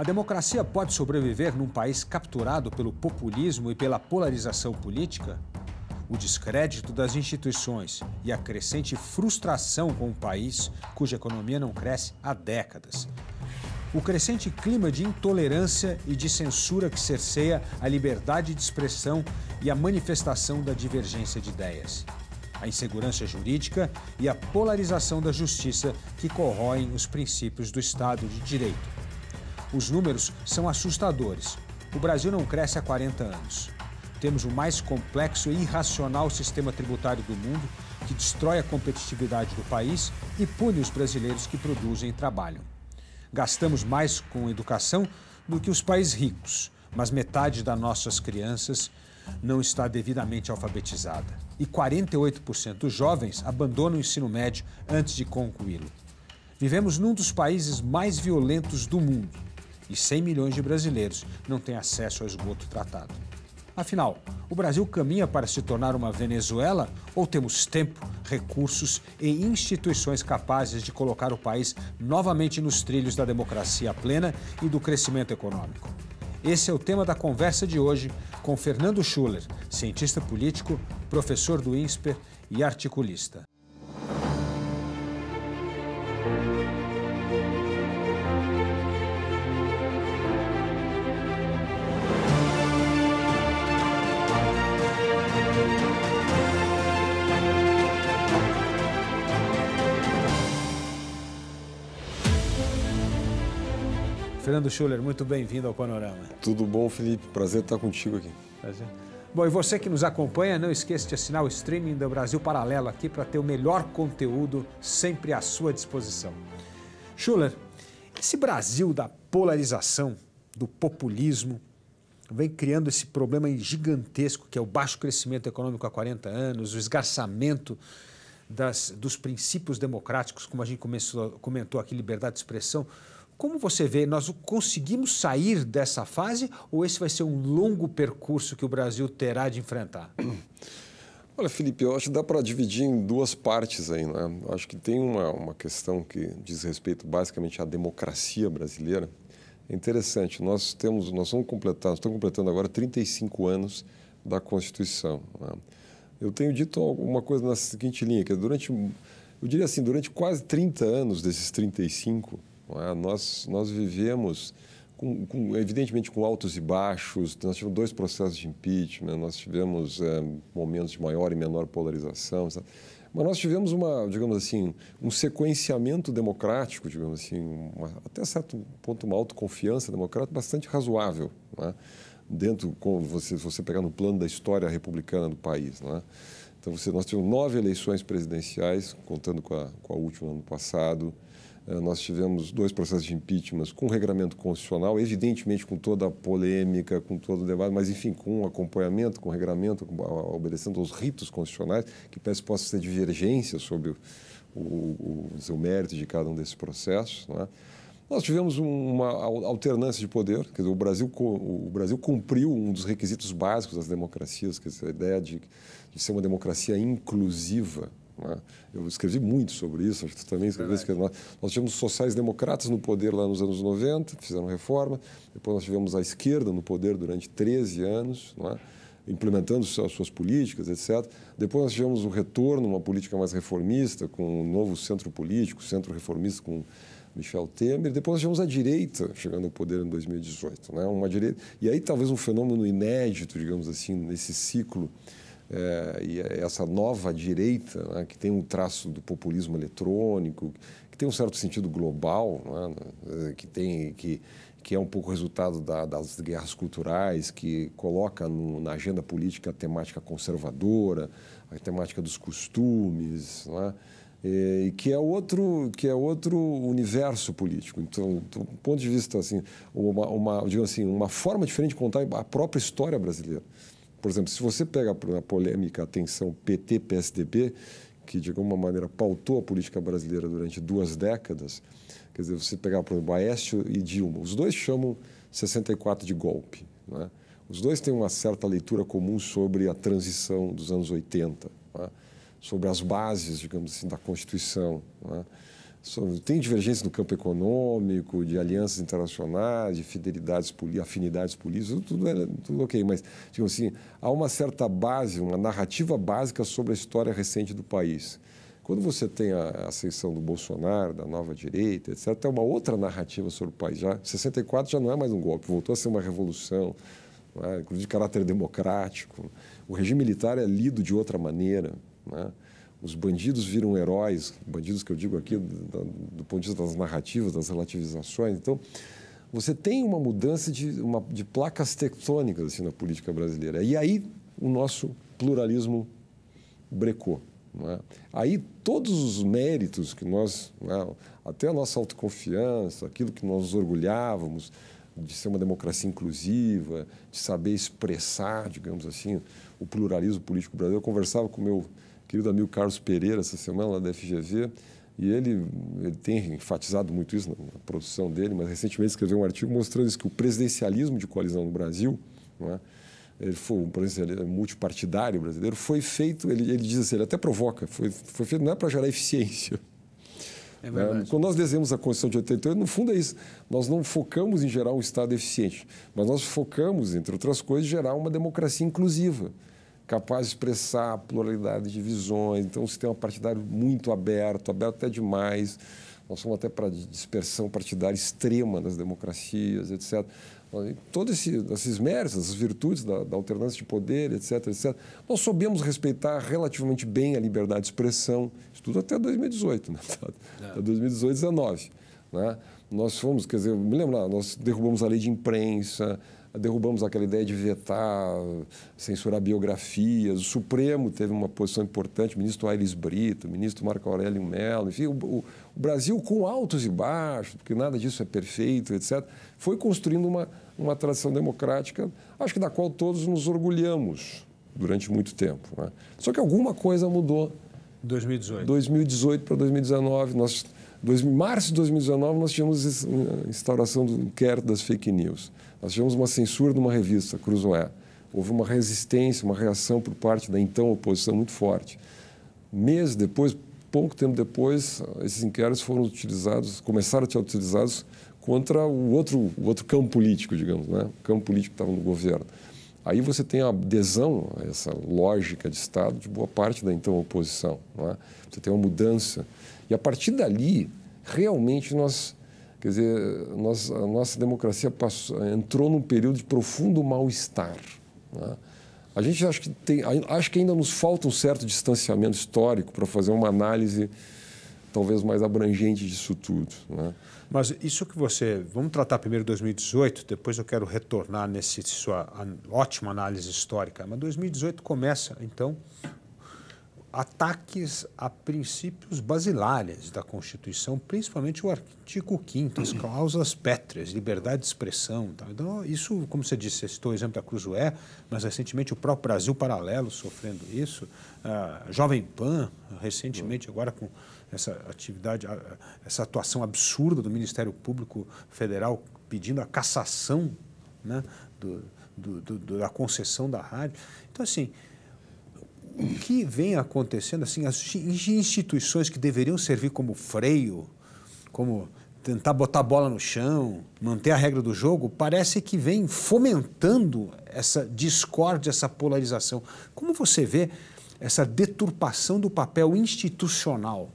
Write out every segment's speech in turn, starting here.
A democracia pode sobreviver num país capturado pelo populismo e pela polarização política? O descrédito das instituições e a crescente frustração com um país cuja economia não cresce há décadas. O crescente clima de intolerância e de censura que cerceia a liberdade de expressão e a manifestação da divergência de ideias a insegurança jurídica e a polarização da justiça que corroem os princípios do Estado de Direito. Os números são assustadores. O Brasil não cresce há 40 anos. Temos o mais complexo e irracional sistema tributário do mundo, que destrói a competitividade do país e pune os brasileiros que produzem e trabalham. Gastamos mais com educação do que os países ricos, mas metade das nossas crianças não está devidamente alfabetizada. E 48% dos jovens abandonam o ensino médio antes de concluí-lo. Vivemos num dos países mais violentos do mundo e 100 milhões de brasileiros não têm acesso ao esgoto tratado. Afinal, o Brasil caminha para se tornar uma Venezuela ou temos tempo, recursos e instituições capazes de colocar o país novamente nos trilhos da democracia plena e do crescimento econômico? Esse é o tema da conversa de hoje com Fernando Schuller, cientista político, professor do INSPER e articulista. Fernando Schuller, muito bem-vindo ao Panorama. Tudo bom, Felipe? Prazer estar contigo aqui. Prazer. Bom, e você que nos acompanha, não esqueça de assinar o streaming do Brasil Paralelo aqui para ter o melhor conteúdo sempre à sua disposição. Schuller, esse Brasil da polarização, do populismo, vem criando esse problema gigantesco que é o baixo crescimento econômico há 40 anos, o esgarçamento das, dos princípios democráticos, como a gente começou, comentou aqui, liberdade de expressão. Como você vê, nós conseguimos sair dessa fase ou esse vai ser um longo percurso que o Brasil terá de enfrentar? Olha, Felipe, eu acho que dá para dividir em duas partes aí, né? Eu acho que tem uma, uma questão que diz respeito basicamente à democracia brasileira. É interessante, nós temos, nós vamos completar, nós estamos completando agora 35 anos da Constituição. Né? Eu tenho dito alguma coisa na seguinte linha, que é durante, eu diria assim, durante quase 30 anos desses 35, é? Nós, nós vivemos, com, com, evidentemente, com altos e baixos. Nós tivemos dois processos de impeachment, nós tivemos é, momentos de maior e menor polarização. Mas nós tivemos uma, digamos assim, um sequenciamento democrático, digamos assim, uma, até certo ponto uma autoconfiança democrática bastante razoável, né? dentro você você pegar no plano da história republicana do país, é? Então você, nós tivemos nove eleições presidenciais, contando com a, com a última ano passado. Eh, nós tivemos dois processos de impeachment com regramento constitucional, evidentemente com toda a polêmica, com todo o debate, mas enfim, com acompanhamento, com um regramento, ah, obedecendo aos ritos constitucionais, que peço possa ser divergência sobre o, o, o, mérito de cada um desses processos. Não é? Nós tivemos uma alternância de poder, quer dizer, o Brasil, o Brasil cumpriu um dos requisitos básicos das democracias, que é a ideia de, de ser uma democracia inclusiva, né? Eu escrevi muito sobre isso, acho que também escreveu isso. Nós, nós tivemos sociais-democratas no poder lá nos anos 90, fizeram reforma. Depois nós tivemos a esquerda no poder durante 13 anos, é? implementando as suas políticas, etc. Depois nós tivemos o retorno, uma política mais reformista, com um novo centro político, centro reformista com Michel Temer. Depois nós tivemos a direita chegando ao poder em 2018. Né? Uma direita... E aí talvez um fenômeno inédito, digamos assim, nesse ciclo é, e essa nova direita, né, que tem um traço do populismo eletrônico, que tem um certo sentido global, né, né, que, tem, que, que é um pouco resultado da, das guerras culturais, que coloca no, na agenda política a temática conservadora, a temática dos costumes, né, e que é outro que é outro universo político então do ponto de vista assim uma, uma assim uma forma diferente de contar a própria história brasileira por exemplo, se você pega a polêmica, atenção, PT-PSDB, que de alguma maneira pautou a política brasileira durante duas décadas, quer dizer, você pegar, por exemplo, Aécio e Dilma, os dois chamam 64 de golpe. Né? Os dois têm uma certa leitura comum sobre a transição dos anos 80, né? sobre as bases, digamos assim, da Constituição. Né? tem divergências no campo econômico, de alianças internacionais, de fidelidades, afinidades políticas, tudo, é, tudo ok, mas, digo assim, há uma certa base, uma narrativa básica sobre a história recente do país. Quando você tem a ascensão do Bolsonaro, da nova direita, etc., é uma outra narrativa sobre o país. Já 64 já não é mais um golpe, voltou a ser uma revolução, é? inclusive de caráter democrático. O regime militar é lido de outra maneira. É? os bandidos viram heróis, bandidos que eu digo aqui do, do ponto de vista das narrativas, das relativizações. Então, você tem uma mudança de, uma, de placas tectônicas assim, na política brasileira. E aí o nosso pluralismo brecou. É? Aí todos os méritos que nós, é? até a nossa autoconfiança, aquilo que nós nos orgulhávamos de ser uma democracia inclusiva, de saber expressar, digamos assim, o pluralismo político brasileiro. Eu conversava com meu querido amigo Carlos Pereira essa semana lá da FGV, e ele, ele tem enfatizado muito isso na, na produção dele, mas recentemente escreveu um artigo mostrando isso, que o presidencialismo de coalizão no Brasil, não é? ele foi um presidencialismo é multipartidário brasileiro, foi feito, ele, ele diz assim, ele até provoca, foi, foi feito não é para gerar eficiência, é né? Quando nós desenhamos a Constituição de 88, no fundo é isso. Nós não focamos em gerar um Estado eficiente, mas nós focamos, entre outras coisas, em gerar uma democracia inclusiva capaz de expressar a pluralidade de visões. Então, um sistema partidário muito aberto, aberto até demais. Nós somos até para dispersão partidária extrema nas democracias, etc. Todos esse, esses méritos, essas virtudes da, da, alternância de poder, etc, etc. Nós soubemos respeitar relativamente bem a liberdade de expressão, isso tudo até 2018, né? até 2018, 19. Né? Nós fomos, quer dizer, me lembro lá, nós derrubamos a lei de imprensa, derrubamos aquela ideia de vetar, censurar biografias. O Supremo teve uma posição importante, o ministro Aires Brito, o ministro Marco Aurélio Mello, enfim, o, o, o, Brasil com altos e baixos, porque nada disso é perfeito, etc., foi construindo uma, uma tradição democrática, acho que da qual todos nos orgulhamos durante muito tempo. Né? Só que alguma coisa mudou. 2018. 2018 para 2019, nós... Dois, março de 2019, nós tínhamos a instauração do inquérito das fake news. Nós tivemos uma censura de uma revista, Cruzoé. Houve uma resistência, uma reação por parte da então oposição muito forte. Meses depois, pouco tempo depois, esses inquéritos foram utilizados, começaram a ser utilizados contra o outro, o outro campo político, digamos, né? o campo político que estava no governo. Aí você tem a adesão a essa lógica de Estado de boa parte da então oposição. É? Você tem uma mudança. E a partir dali, realmente nós Quer dizer, nós, a nossa democracia passou, entrou num período de profundo mal-estar. Né? A gente acha que, tem, acho que ainda nos falta um certo distanciamento histórico para fazer uma análise talvez mais abrangente disso tudo. Né? Mas isso que você. Vamos tratar primeiro 2018, depois eu quero retornar nessa sua ótima análise histórica. Mas 2018 começa, então, ataques a princípios basilares da Constituição, principalmente o artigo 5 as cláusulas pétreas, liberdade de expressão. Então, isso, como você disse, citou o exemplo da Cruzoé, mas recentemente o próprio Brasil Paralelo sofrendo isso, a Jovem Pan, recentemente agora com essa atividade, essa atuação absurda do Ministério Público Federal pedindo a cassação né, do, do, do, da concessão da rádio. Então, assim, o que vem acontecendo, assim, as instituições que deveriam servir como freio, como tentar botar a bola no chão, manter a regra do jogo, parece que vem fomentando essa discórdia, essa polarização. Como você vê essa deturpação do papel institucional?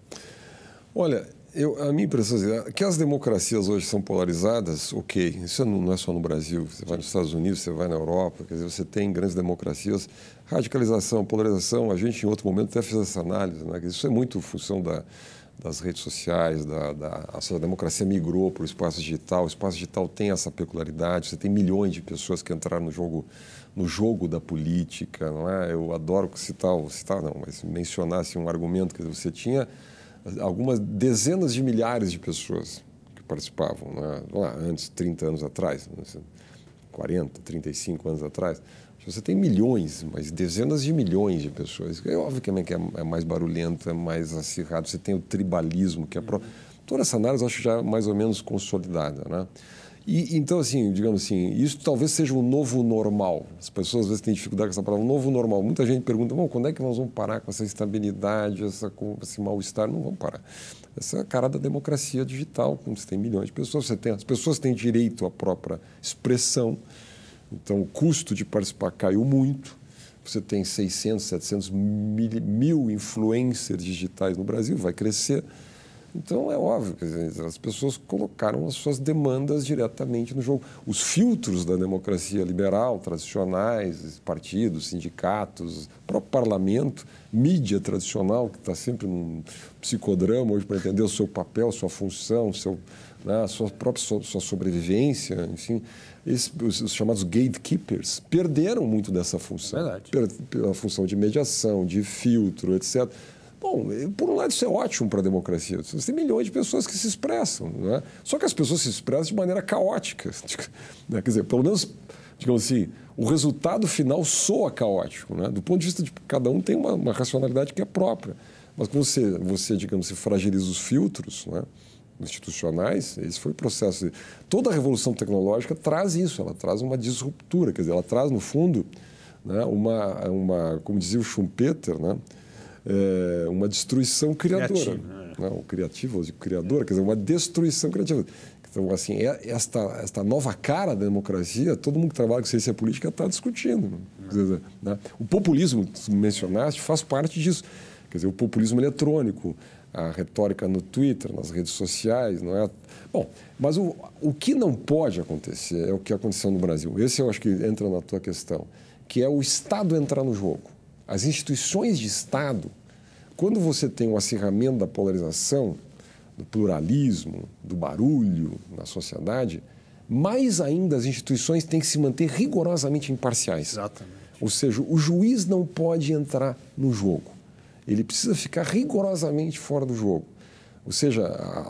Olha, eu, a minha impressão é que as democracias hoje são polarizadas, ok. Isso é não, não é só no Brasil. Você vai nos Estados Unidos, você vai na Europa, quer dizer, você tem grandes democracias. Radicalização, polarização, a gente em outro momento até fez essa análise. Né? Isso é muito função da, das redes sociais, da, da, a democracia migrou para o espaço digital. O espaço digital tem essa peculiaridade. Você tem milhões de pessoas que entraram no jogo, no jogo da política. Não é? Eu adoro citar, citar não, mas mencionar assim, um argumento que você tinha algumas dezenas de milhares de pessoas que participavam, né? lá antes, 30 anos atrás, 40, né? 35 anos atrás. Você tem milhões, mas dezenas de milhões de pessoas. É óbvio que é, é mais barulhento, é mais acirrado. Você tem o tribalismo, que é... Pro... Uhum. Toda essa análise eu acho já mais ou menos consolidada, né? E, então, assim, digamos assim, isso talvez seja um novo normal. As pessoas às vezes têm dificuldade com essa palavra, um novo normal. Muita gente pergunta, Bom, quando é que nós vamos parar com essa estabilidade, essa, com esse mal-estar? Não vamos parar. Essa é a cara da democracia digital, quando você tem milhões de pessoas, você tem, as pessoas têm direito à própria expressão, então o custo de participar caiu muito. Você tem 600, 700 mil, mil influencers digitais no Brasil, vai crescer então, é óbvio que as pessoas colocaram as suas demandas diretamente no jogo. Os filtros da democracia liberal, tradicionais, partidos, sindicatos, próprio parlamento, mídia tradicional, que está sempre num psicodrama hoje para entender o seu papel, sua função, seu, né, a sua própria sua sobrevivência, enfim. Esses, os chamados gatekeepers perderam muito dessa função. É verdade. Per, a função de mediação, de filtro, etc Bom, por um lado, isso é ótimo para a democracia. Você tem milhões de pessoas que se expressam. Né? Só que as pessoas se expressam de maneira caótica. Né? Quer dizer, pelo menos, digamos assim, o resultado final soa caótico. Né? Do ponto de vista de cada um tem uma, uma racionalidade que é própria. Mas quando você, você digamos assim, fragiliza os filtros né? institucionais, esse foi o processo. Toda a revolução tecnológica traz isso, ela traz uma disruptura. Quer dizer, ela traz, no fundo, né? uma, uma, como dizia o Schumpeter, né? é, uma destruição criadora. Criativo, né? Não, é. criativo, criadora, quer dizer, uma destruição criativa. Então, assim, é esta, esta nova cara da democracia, todo mundo que trabalha com ciência política está discutindo. É. Dizer, né? O populismo, que mencionaste, faz parte disso. Quer dizer, o populismo eletrônico, a retórica no Twitter, nas redes sociais, não é? Bom, mas o, o que não pode acontecer é o que aconteceu no Brasil. Esse eu acho que entra na tua questão, que é o Estado entrar no jogo as instituições de Estado, quando você tem o um acirramento da polarização, do pluralismo, do barulho na sociedade, mais ainda as instituições têm que se manter rigorosamente imparciais. Exatamente. Ou seja, o juiz não pode entrar no jogo. Ele precisa ficar rigorosamente fora do jogo. Ou seja,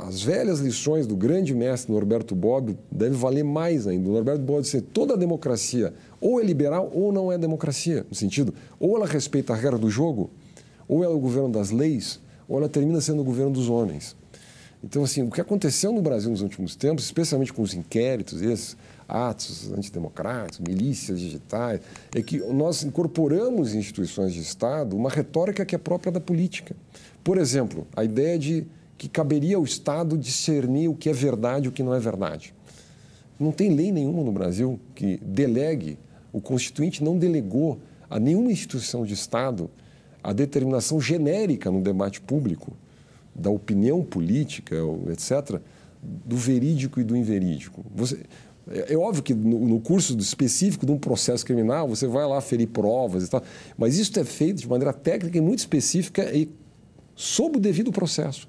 as velhas lições do grande mestre Norberto Bobbio devem valer mais ainda. O Norberto Bobbio disse toda a democracia ou é liberal ou não é democracia, no sentido, ou ela respeita a regra do jogo, ou ela é o governo das leis, ou ela termina sendo o governo dos homens. Então, assim, o que aconteceu no Brasil nos últimos tempos, especialmente com os inquéritos, esses atos antidemocráticos, milícias digitais, é que nós incorporamos em instituições de Estado uma retórica que é própria da política. Por exemplo, a ideia de que caberia ao Estado discernir o que é verdade e o que não é verdade. Não tem lei nenhuma no Brasil que delegue, o Constituinte não delegou a nenhuma instituição de Estado a determinação genérica no debate público da opinião política, etc., do verídico e do inverídico. Você, é, é, óbvio que no, no, curso específico de um processo criminal, você vai lá ferir provas e tal, mas isso é feito de maneira técnica e muito específica e sob o devido processo.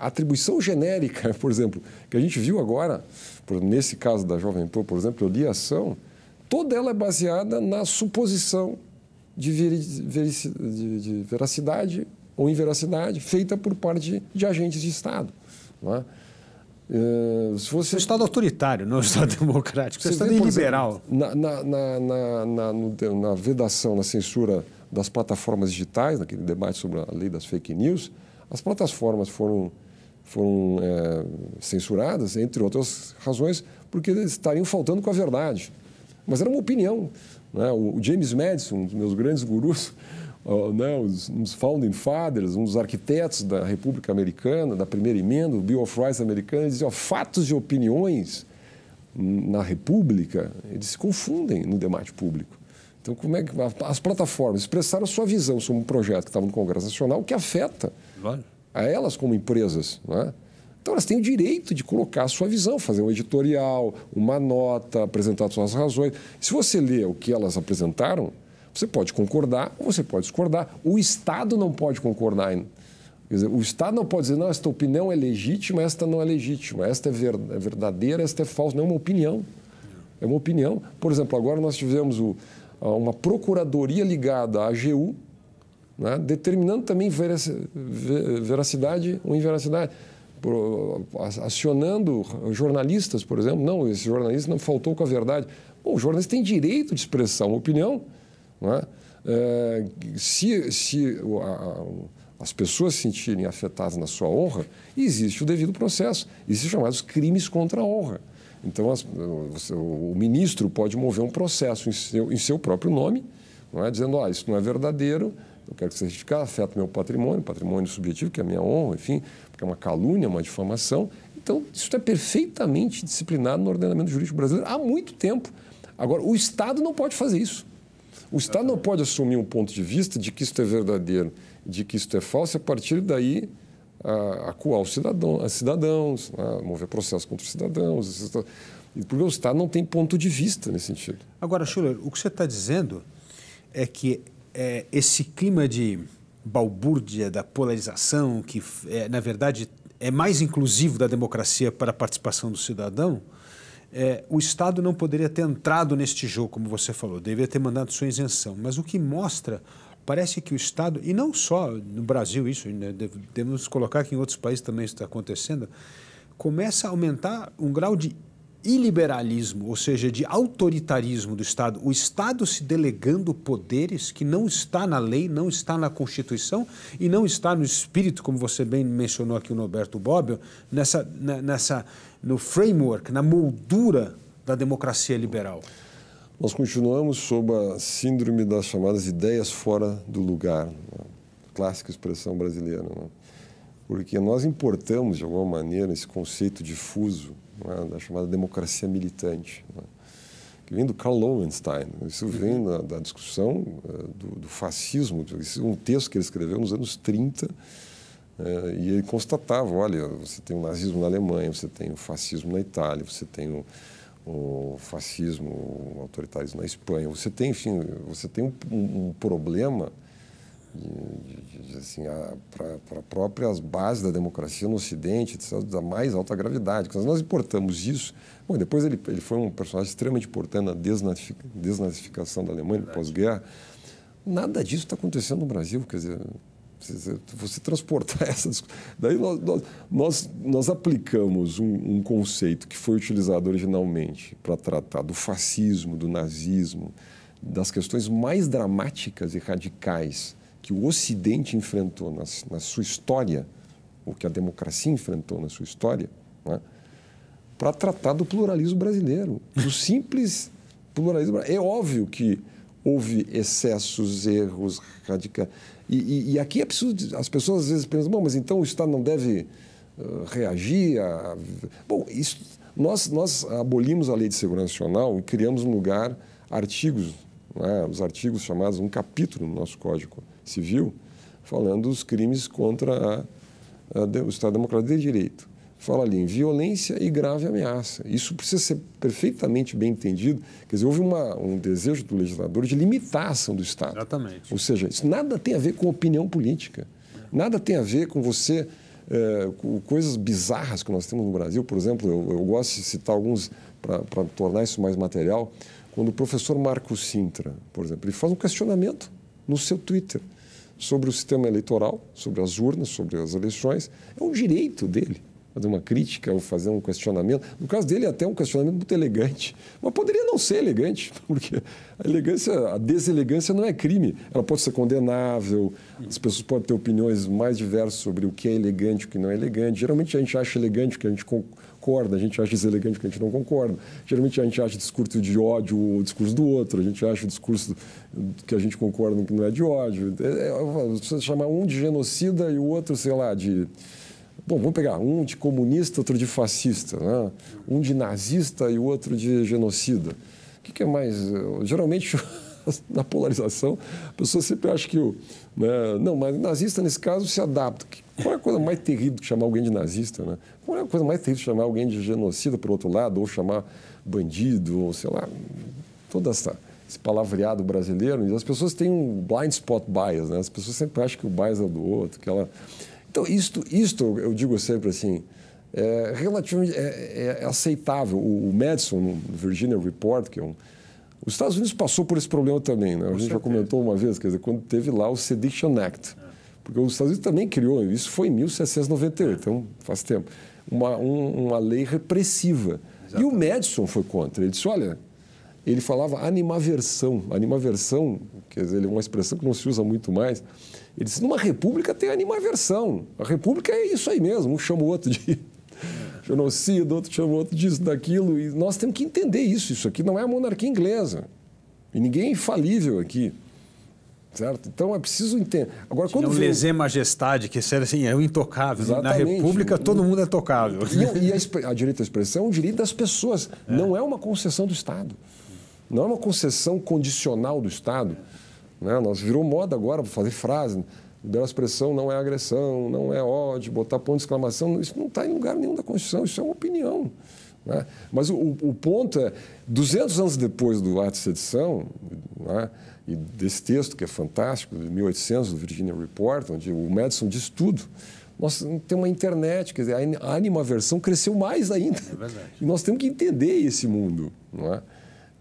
A atribuição genérica, por exemplo, que a gente viu agora, por, nesse caso da Jovem Pan, por exemplo, eu li a ação, toda ela é baseada na suposição de, de, de veracidade ou inveracidade feita por parte de agentes de Estado. Não é? Uh, se você... É Estado autoritário, não é Estado democrático, é você está Estado liberal Na, na, na, na, na, vedação, na censura das plataformas digitais, naquele debate sobre a lei das fake news, as plataformas foram foram é, censuradas, entre outras razões, porque eles estariam faltando com a verdade. Mas era uma opinião. Né? O James Madison, um dos meus grandes gurus, uh, né? um dos founding fathers, um dos arquitetos da República Americana, da primeira emenda, o Bill of Rights americano, ele dizia, ó, fatos e opiniões na República, eles se confundem no debate público. Então, como é que as plataformas expressaram sua visão sobre um projeto que estava no Congresso Nacional que afeta vale a elas como empresas. Né? Então, elas têm o direito de colocar a sua visão, fazer um editorial, uma nota, apresentar suas razões. Se você lê o que elas apresentaram, você pode concordar ou você pode discordar. O Estado não pode concordar. Dizer, o Estado não pode dizer, não, esta opinião é legítima, esta não é legítima, esta é, é verdadeira, esta é falsa. Não é uma opinião. É uma opinião. Por exemplo, agora nós tivemos o, uma procuradoria ligada à AGU, né? determinando também veracidade ou inveracidade, acionando jornalistas, por exemplo. Não, esse jornalista não faltou com a verdade. Bom, o jornalista tem direito de expressar uma opinião. Né? É, se, se a, as pessoas se sentirem afetadas na sua honra, existe o devido processo. Isso Existem chamados crimes contra a honra. Então, as, o, o ministro pode mover um processo em seu, em seu próprio nome, não é? dizendo, ah, isso não é verdadeiro, eu quero certificar, afeta meu patrimônio, patrimônio subjetivo, que é a minha honra, enfim, porque é uma calúnia, uma difamação. Então, isso é perfeitamente disciplinado no ordenamento jurídico brasileiro há muito tempo. Agora, o Estado não pode fazer isso. O Estado não pode assumir um ponto de vista de que isso é verdadeiro, de que isso é falso, e a partir daí acuar os cidadão, cidadãos, a mover processos contra os cidadãos. Porque o Estado não tem ponto de vista nesse sentido. Agora, Schuller, o que você está dizendo é que é, esse clima de balbúrdia, da polarização, que, é, na verdade, é mais inclusivo da democracia para a participação do cidadão, é, o Estado não poderia ter entrado neste jogo, como você falou, deveria ter mandado sua isenção. Mas o que mostra, parece que o Estado, e não só no Brasil isso, né, devemos colocar que em outros países também está acontecendo, começa a aumentar um grau de iliberalismo, ou seja, de autoritarismo do Estado, o Estado se delegando poderes que não está na lei, não está na Constituição e não está no espírito, como você bem mencionou aqui o Norberto Bobbio, nessa, nessa, no framework, na moldura da democracia liberal. Nós continuamos sob a síndrome das chamadas ideias fora do lugar, né? clássica expressão brasileira, né? porque nós importamos de alguma maneira esse conceito difuso é? da chamada democracia militante, é? que vem do Karl Lowenstein. Isso uhum. vem da, da discussão eh, do, do, fascismo, é um texto que ele escreveu nos anos 30, eh, e ele constatava, olha, você tem o nazismo na Alemanha, você tem o fascismo na Itália, você tem o, o fascismo, o autoritarismo na Espanha, você tem, enfim, você tem um, um problema assim, para próprias bases da democracia no Ocidente, da mais alta gravidade. Quando nós importamos isso, bom, depois ele, ele foi um personagem extremamente importante na desnazificação da Alemanha pós-guerra. Nada disso está acontecendo no Brasil, quer dizer, você transportar essas daí nós, nós, nós, nós aplicamos um, um, conceito que foi utilizado originalmente para tratar do fascismo, do nazismo, das questões mais dramáticas e radicais que o Ocidente enfrentou na, na sua história, o que a democracia enfrentou na sua história, né, para tratar do pluralismo brasileiro, do simples pluralismo brasileiro. É óbvio que houve excessos, erros radicais. E, e, e, aqui é preciso. As pessoas às vezes pensam, bom, mas então o Estado não deve eh, reagir a. Bom, isso, nós, nós abolimos a Lei de Segurança Nacional e criamos um lugar, artigos, né, os artigos chamados, um capítulo no nosso Código civil, falando dos crimes contra a, a, o Estado Democrático de Direito. Fala ali em violência e grave ameaça. Isso precisa ser perfeitamente bem entendido. Quer dizer, houve uma, um desejo do legislador de limitar a ação do Estado. Exatamente. Ou seja, isso nada tem a ver com opinião política. Nada tem a ver com você é, coisas bizarras que nós temos no Brasil. Por exemplo, eu, eu gosto de citar alguns para tornar isso mais material. Quando o professor Marco Sintra, por exemplo, ele faz um questionamento no seu Twitter sobre o sistema eleitoral, sobre as urnas, sobre as eleições. É um direito dele fazer uma crítica ou fazer um questionamento. No caso dele, é até um questionamento muito elegante. Mas poderia não ser elegante, porque a elegância, a deselegância não é crime. Ela pode ser condenável, as pessoas podem ter opiniões mais diversas sobre o que é elegante e o que não é elegante. Geralmente a gente acha elegante o que a gente concorda, a gente acha deselegante porque a gente não concorda. Geralmente a gente acha discurso de ódio o discurso do outro, a gente acha o discurso que a gente concorda que não é de ódio. Você é, é chamar um de genocida e o outro, sei lá, de. Bom, vamos pegar um de comunista, outro de fascista, né? um de nazista e o outro de genocida. O que, que é mais. Eh, geralmente na polarização, a pessoa sempre acha que o. Né, não, mas nazista nesse caso se adapta. Que qual é a coisa mais terrível que chamar alguém de nazista, né? Qual é a coisa mais terrível chamar alguém de genocida, por outro lado, ou chamar bandido, ou sei lá, toda essa esse palavreado brasileiro, e as pessoas têm um blind spot bias, né? As pessoas sempre acham que o bias é do outro, que ela... Então, isto, isto eu digo sempre assim, é relativamente é, é, é aceitável. O, o Madison, no Virginia Report, que é um... Os Estados Unidos passou por esse problema também, né? A gente já comentou uma vez, quer dizer, quando teve lá o Sedition Act. Porque os Estados Unidos também criou, isso foi em 1798, então faz tempo, uma, um, uma lei repressiva. Exatamente. E o Madison foi contra. Ele disse: olha, ele falava animaversão. Animaversão, quer dizer, é uma expressão que não se usa muito mais. Ele disse: numa república tem animaversão. A república é isso aí mesmo. Um chama o outro de genocida, outro chama o outro disso, daquilo. E nós temos que entender isso. Isso aqui não é a monarquia inglesa. E ninguém é infalível aqui. Certo? Então é preciso entender. Agora, quando Tinha vem... majestade, que era assim, é o intocável. Exatamente. Na República todo mundo é tocável. E, e a, a, direito à expressão é um direito das pessoas, é. não é uma concessão do Estado. Não é uma concessão condicional do Estado. Né? Nós virou moda agora para fazer frase. Liberdade de expressão não é agressão, não é ódio, botar ponto de exclamação. Isso não está em lugar nenhum da Constituição, isso é uma opinião. Né? Mas o, o, ponto é, 200 anos depois do ato de sedição, né, e desse texto que é fantástico, de 1800, do Virginia Report, onde o Madison diz tudo. Nós temos uma internet, quer dizer, a animaversão cresceu mais ainda. É verdade. E nós temos que entender esse mundo, não é?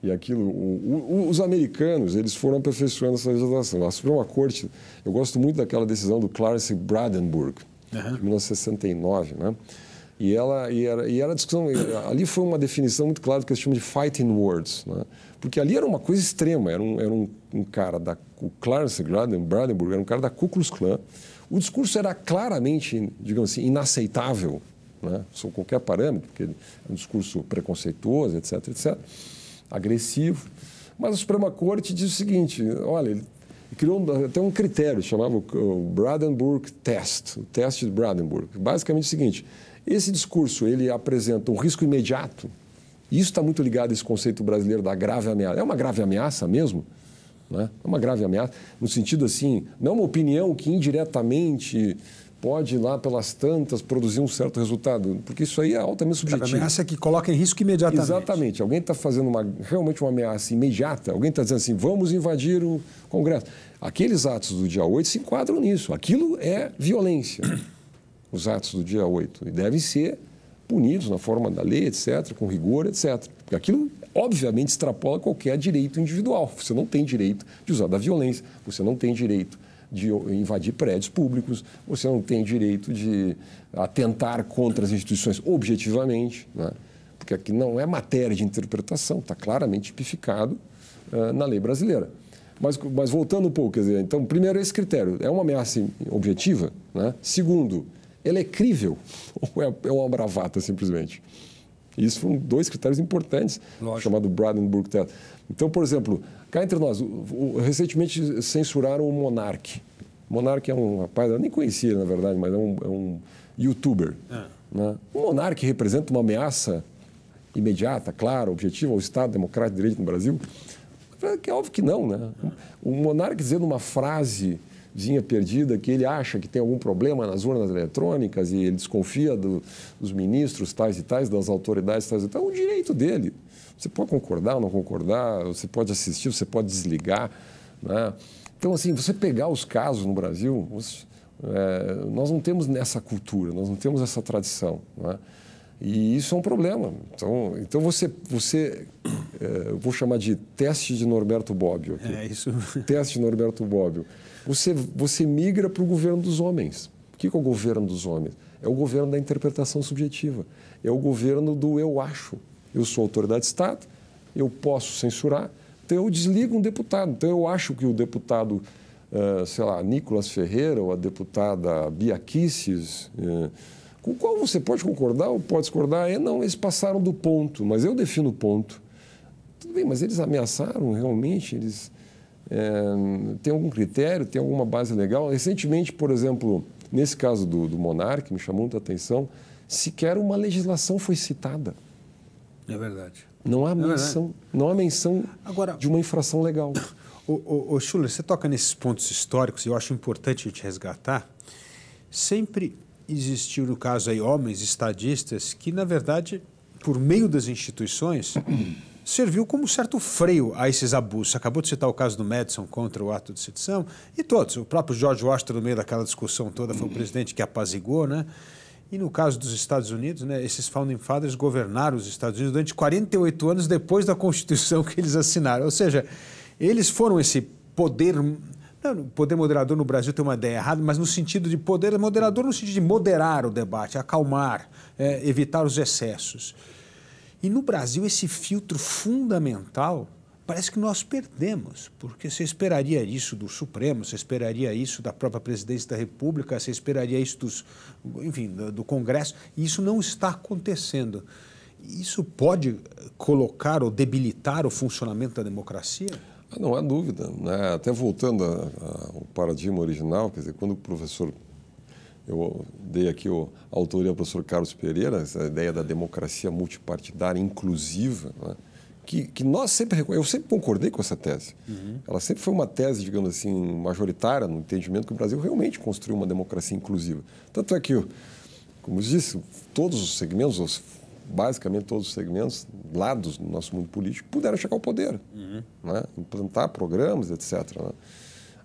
E aquilo, o, o, os americanos, eles foram aperfeiçoando essa legislação. A Suprema Corte, eu gosto muito daquela decisão do Clarence Brandenburg, uhum. de 1969, né? E ela, e era, e era discussão, ali foi uma definição muito clara do que eles chamam de fighting words, né? Porque ali era uma coisa extrema, era um, era um, um cara da... O Clarence Brandenburg era um cara da Ku Klux Klan. O discurso era claramente, digamos assim, inaceitável, né? sob qualquer parâmetro, porque é um discurso preconceituoso, etc, etc, agressivo. Mas a Suprema Corte diz o seguinte, olha, ele criou até um critério, chamava o Brandenburg Test, o teste de Brandenburg. Basicamente é o seguinte, esse discurso ele apresenta um risco imediato isso está muito ligado a esse conceito brasileiro da grave ameaça. É uma grave ameaça mesmo? Né? É uma grave ameaça, no sentido assim, não é uma opinião que indiretamente pode lá pelas tantas produzir um certo resultado, porque isso aí é altamente subjetivo. A ameaça é que coloca em risco imediatamente. Exatamente. Alguém está fazendo uma, realmente uma ameaça imediata, alguém está dizendo assim, vamos invadir o Congresso. Aqueles atos do dia 8 se enquadram nisso. Aquilo é violência, os atos do dia 8, e devem ser punidos na forma da lei, etc., com rigor, etc. Porque aquilo, obviamente, extrapola qualquer direito individual. Você não tem direito de usar da violência, você não tem direito de invadir prédios públicos, você não tem direito de atentar contra as instituições objetivamente, né? porque aqui não é matéria de interpretação, está claramente tipificado uh, na lei brasileira. Mas, mas voltando um pouco, quer dizer, então, primeiro, esse critério é uma ameaça objetiva. Né? Segundo, ela é crível ou é, é uma bravata, simplesmente? Isso foram dois critérios importantes, Lógico. chamado Brandenburg Test. Então, por exemplo, cá entre nós, o, o, recentemente censuraram o Monark. Monark é um rapaz, eu nem conhecia, na verdade, mas é um, é um youtuber. Ah. Né? O Monark representa uma ameaça imediata, clara, objetiva ao Estado democrático de direito no Brasil? É, é óbvio que não, né? É. O monarca dizendo uma frase dinha perdida, que ele acha que tem algum problema nas urnas eletrônicas e ele desconfia do, dos ministros tais e tais, das autoridades tais e tais, é um direito dele. Você pode concordar ou não concordar, você pode assistir, você pode desligar. Né? Então, assim, você pegar os casos no Brasil, os, é, nós não temos nessa cultura, nós não temos essa tradição. Né? E isso é um problema. Então, então você, você é, eu vou chamar de teste de Norberto Bobbio. Aqui. É isso. Teste de Norberto Bobbio. Você, você migra para o governo dos homens. O que é o governo dos homens? É o governo da interpretação subjetiva. É o governo do eu acho. Eu sou autoridade de Estado, eu posso censurar, então eu desligo um deputado. Então eu acho que o deputado, eh, sei lá, Nicolas Ferreira ou a deputada Bia Kicis, eh, com o qual você pode concordar ou pode discordar, é não, eles passaram do ponto, mas eu defino o ponto. Tudo bem, mas eles ameaçaram realmente, eles é, tem algum critério, tem alguma base legal. Recentemente, por exemplo, nesse caso do, do Monark, me chamou muita atenção, sequer uma legislação foi citada. É verdade. Não há é menção, não há menção Agora, de uma infração legal. O, o, o Schuller, você toca nesses pontos históricos e eu acho importante te resgatar. Sempre existiu, no caso aí, homens estadistas que, na verdade, por meio das instituições, serviu como certo freio a esses abusos. acabou de citar o caso do Madison contra o ato de sedição e todos. O próprio George Washington, no meio daquela discussão toda, foi o presidente que apazigou, né? E no caso dos Estados Unidos, né, esses Founding Fathers governaram os Estados Unidos durante 48 anos depois da Constituição que eles assinaram. Ou seja, eles foram esse poder poder moderador no Brasil tem uma ideia errada, mas no sentido de poder moderador, no sentido de moderar o debate, acalmar, é, evitar os excessos. E no Brasil, esse filtro fundamental parece que nós perdemos, porque você esperaria isso do Supremo, você esperaria isso da própria presidência da República, você esperaria isso dos, enfim, do, do Congresso, e isso não está acontecendo. Isso pode colocar ou debilitar o funcionamento da democracia? Não há dúvida. Né? Até voltando ao paradigma original, quer dizer, quando o professor eu dei aqui o, a autoria ao professor Carlos Pereira, essa ideia da democracia multipartidária inclusiva, né? que, que, nós sempre eu sempre concordei com essa tese. Uhum. Ela sempre foi uma tese, digamos assim, majoritária no entendimento que o Brasil realmente construiu uma democracia inclusiva. Tanto é que, como eu disse, todos os segmentos, os, basicamente todos os segmentos, lados do nosso mundo político, puderam chegar ao poder, uhum. né? implantar programas, etc. Né?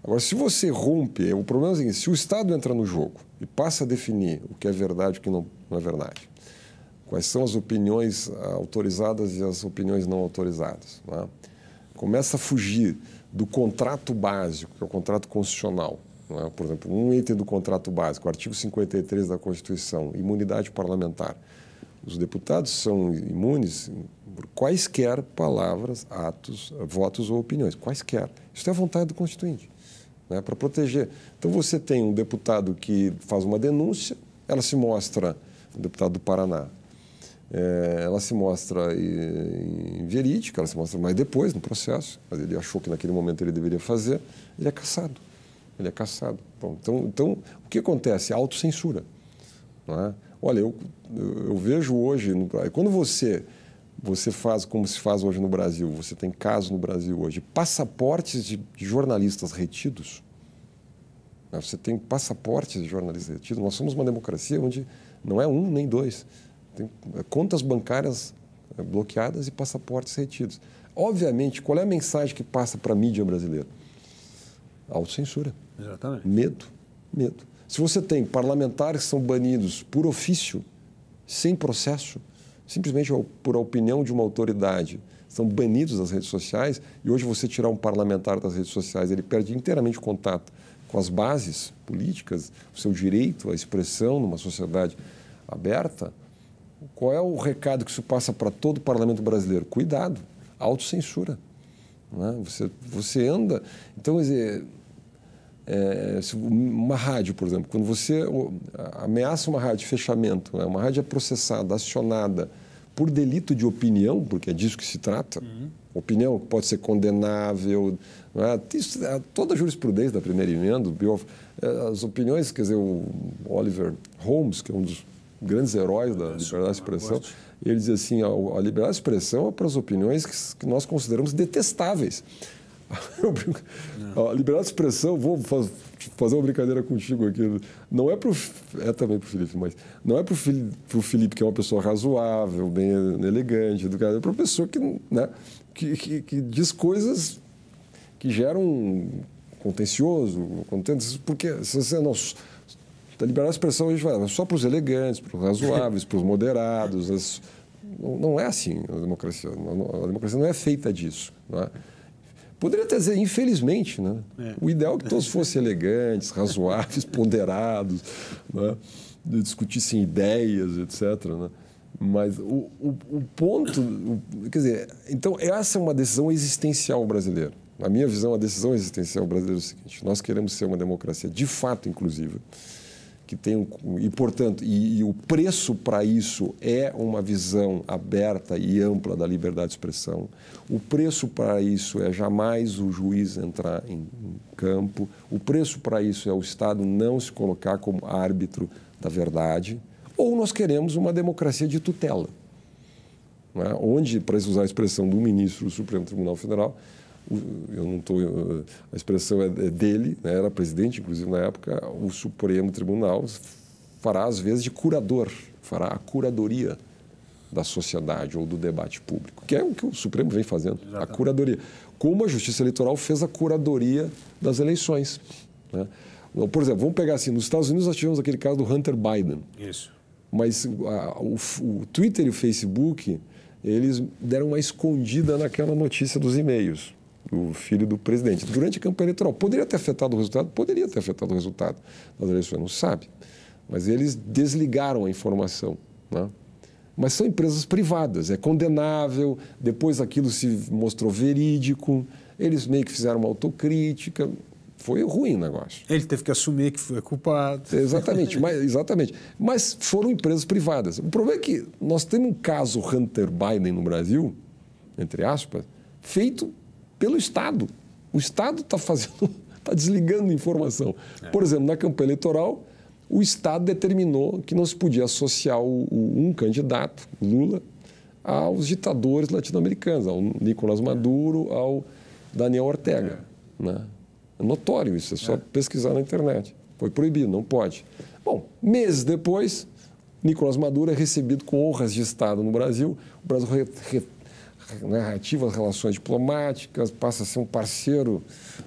Agora, se você rompe, o problema é o seguinte: se o Estado entra no jogo e passa a definir o que é verdade e o que não, não é verdade, quais são as opiniões ah, autorizadas e as opiniões não autorizadas, né? começa a fugir do contrato básico, que é o contrato constitucional. Né? Por exemplo, um item do contrato básico, artigo 53 da Constituição, imunidade parlamentar. Os deputados são imunes por quaisquer palavras, atos, votos ou opiniões, quaisquer. Isso é a vontade do Constituinte né, para proteger. Então você tem um deputado que faz uma denúncia, ela se mostra, um deputado do Paraná, é, ela se mostra eh, verídica, ela se mostra mais depois no processo, mas ele achou que naquele momento ele deveria fazer, ele é caçado. Ele é caçado. Bom, então, então, o que acontece? A autocensura. Não é? Olha, eu, eu, eu vejo hoje, quando você você faz como se faz hoje no Brasil, você tem casos no Brasil hoje, passaportes de jornalistas retidos. Né, você tem passaportes de jornalistas retidos. Nós somos uma democracia onde não é um nem dois. Tem é, contas bancárias é, bloqueadas e passaportes retidos. Obviamente, qual é a mensagem que passa para a mídia brasileira? Autocensura. Exatamente. Medo. Medo. Se você tem parlamentares que são banidos por ofício, sem processo, simplesmente por opinião de uma autoridade, são banidos das redes sociais e hoje você tirar um parlamentar das redes sociais, ele perde inteiramente contato com as bases políticas, o seu direito à expressão numa sociedade aberta. Qual é o recado que isso passa para todo o parlamento brasileiro? Cuidado, autocensura. Né? Você, você anda. Então, quer dizer, é, uma rádio, por exemplo, quando você ameaça uma rádio de fechamento, né? uma rádio é processada, acionada por delito de opinião, porque é disso que se trata, uhum. opinião que pode ser condenável, né, Isso, é toda a jurisprudência da primeira emenda, é, as opiniões, quer dizer, o Oliver Holmes, que é um dos grandes heróis da liberdade de expressão, ele diz assim, a, liberdade de expressão é para as opiniões que nós consideramos detestáveis. Brinco... Ó, liberdade de expressão, vou faz... fazer uma brincadeira contigo aqui. Não é para É também para o Felipe, mas. Não é para o Felipe, que é uma pessoa razoável, bem elegante, educada. É para uma pessoa que, né, que, que, que diz coisas que geram contencioso, contentes, porque se você não. Da tá, liberdade de expressão a gente vai é só para os elegantes, para os razoáveis, para os moderados. As, não, não, é assim a democracia. a democracia não é feita disso. Não é? Poderia até dizer, infelizmente, né? É. O ideal é que todos fossem elegantes, razoáveis, ponderados, né? discutissem ideias, etc. Né? Mas o, o, o ponto, o, quer dizer, então essa é uma decisão existencial brasileira. Na minha visão, a decisão existencial brasileira é o seguinte: nós queremos ser uma democracia de fato inclusiva que tem um, e portanto e, e o preço para isso é uma visão aberta e ampla da liberdade de expressão. O preço para isso é jamais o juiz entrar em, em campo. O preço para isso é o Estado não se colocar como árbitro da verdade. Ou nós queremos uma democracia de tutela, né? onde, para usar a expressão do ministro do Supremo Tribunal Federal, eu não estou eh, a expressão é dele, né? era presidente inclusive na época, o Supremo Tribunal fará às vezes de curador, fará a curadoria da sociedade ou do debate público, que é o que o Supremo vem fazendo, Exatamente. a curadoria. Como a Justiça Eleitoral fez a curadoria das eleições, né? Por exemplo, vamos pegar assim, nos Estados Unidos nós tivemos aquele caso do Hunter Biden. Isso. Mas a, o, o Twitter e o Facebook, eles deram uma escondida naquela notícia dos e-mails o filho do presidente, durante a campanha eleitoral. Poderia ter afetado o resultado? Poderia ter afetado o resultado das eleições, não sabe. Mas eles desligaram a informação. Né? Mas são empresas privadas, é condenável, depois aquilo se mostrou verídico, eles meio que fizeram uma autocrítica. Foi ruim o negócio. Ele teve que assumir que foi culpado. Exatamente, mas, exatamente. Mas foram empresas privadas. O problema é que nós temos um caso Hunter Biden no Brasil, entre aspas, feito pelo Estado. O Estado está fazendo, está desligando informação. É. Por exemplo, na campanha eleitoral, o Estado determinou que não se podia associar o, o, um candidato, Lula, aos ditadores latino-americanos, ao Nicolás é. Maduro, ao Daniel Ortega. É. Né? é notório isso, é só é. pesquisar na internet. Foi proibido, não pode. Bom, meses depois, Nicolás Maduro é recebido com honras de Estado no Brasil. O Brasil né, ativa as relações diplomáticas, passa a ser um parceiro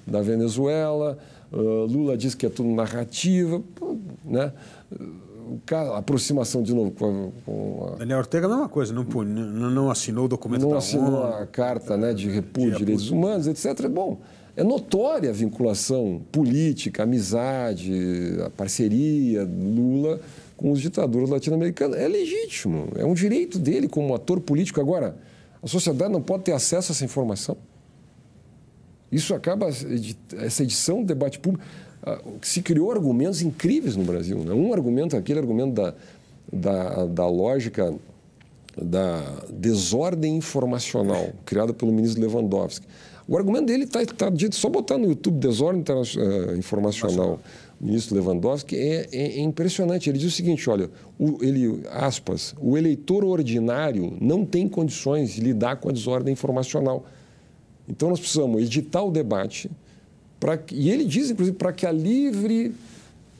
da Venezuela. Uh, Lula diz que é tudo narrativa. Né? aproximação de novo com a. Com a... Daniel Ortega, não é uma coisa, não, não, não assinou o documento não da assinou a carta né, de repúdio de direitos humanos, etc. Bom, é notória a vinculação política, a amizade, a parceria Lula com os ditadores latino-americanos. É legítimo, é um direito dele como ator político. Agora, a sociedade não pode ter acesso a essa informação. Isso acaba, essa edição do debate público, ah, se criou argumentos incríveis no Brasil. Né? Um argumento, aquele argumento da, da, da lógica da desordem informacional criada pelo ministro Lewandowski. O argumento dele está tá dito, só botar no YouTube desordem eh, informacional ministro Lewandowski, é, é, é, impressionante. Ele diz o seguinte: olha, o, ele, aspas, o eleitor ordinário não tem condições de lidar com a desordem informacional. Então nós precisamos editar o debate. Pra, e ele diz, inclusive, para que a livre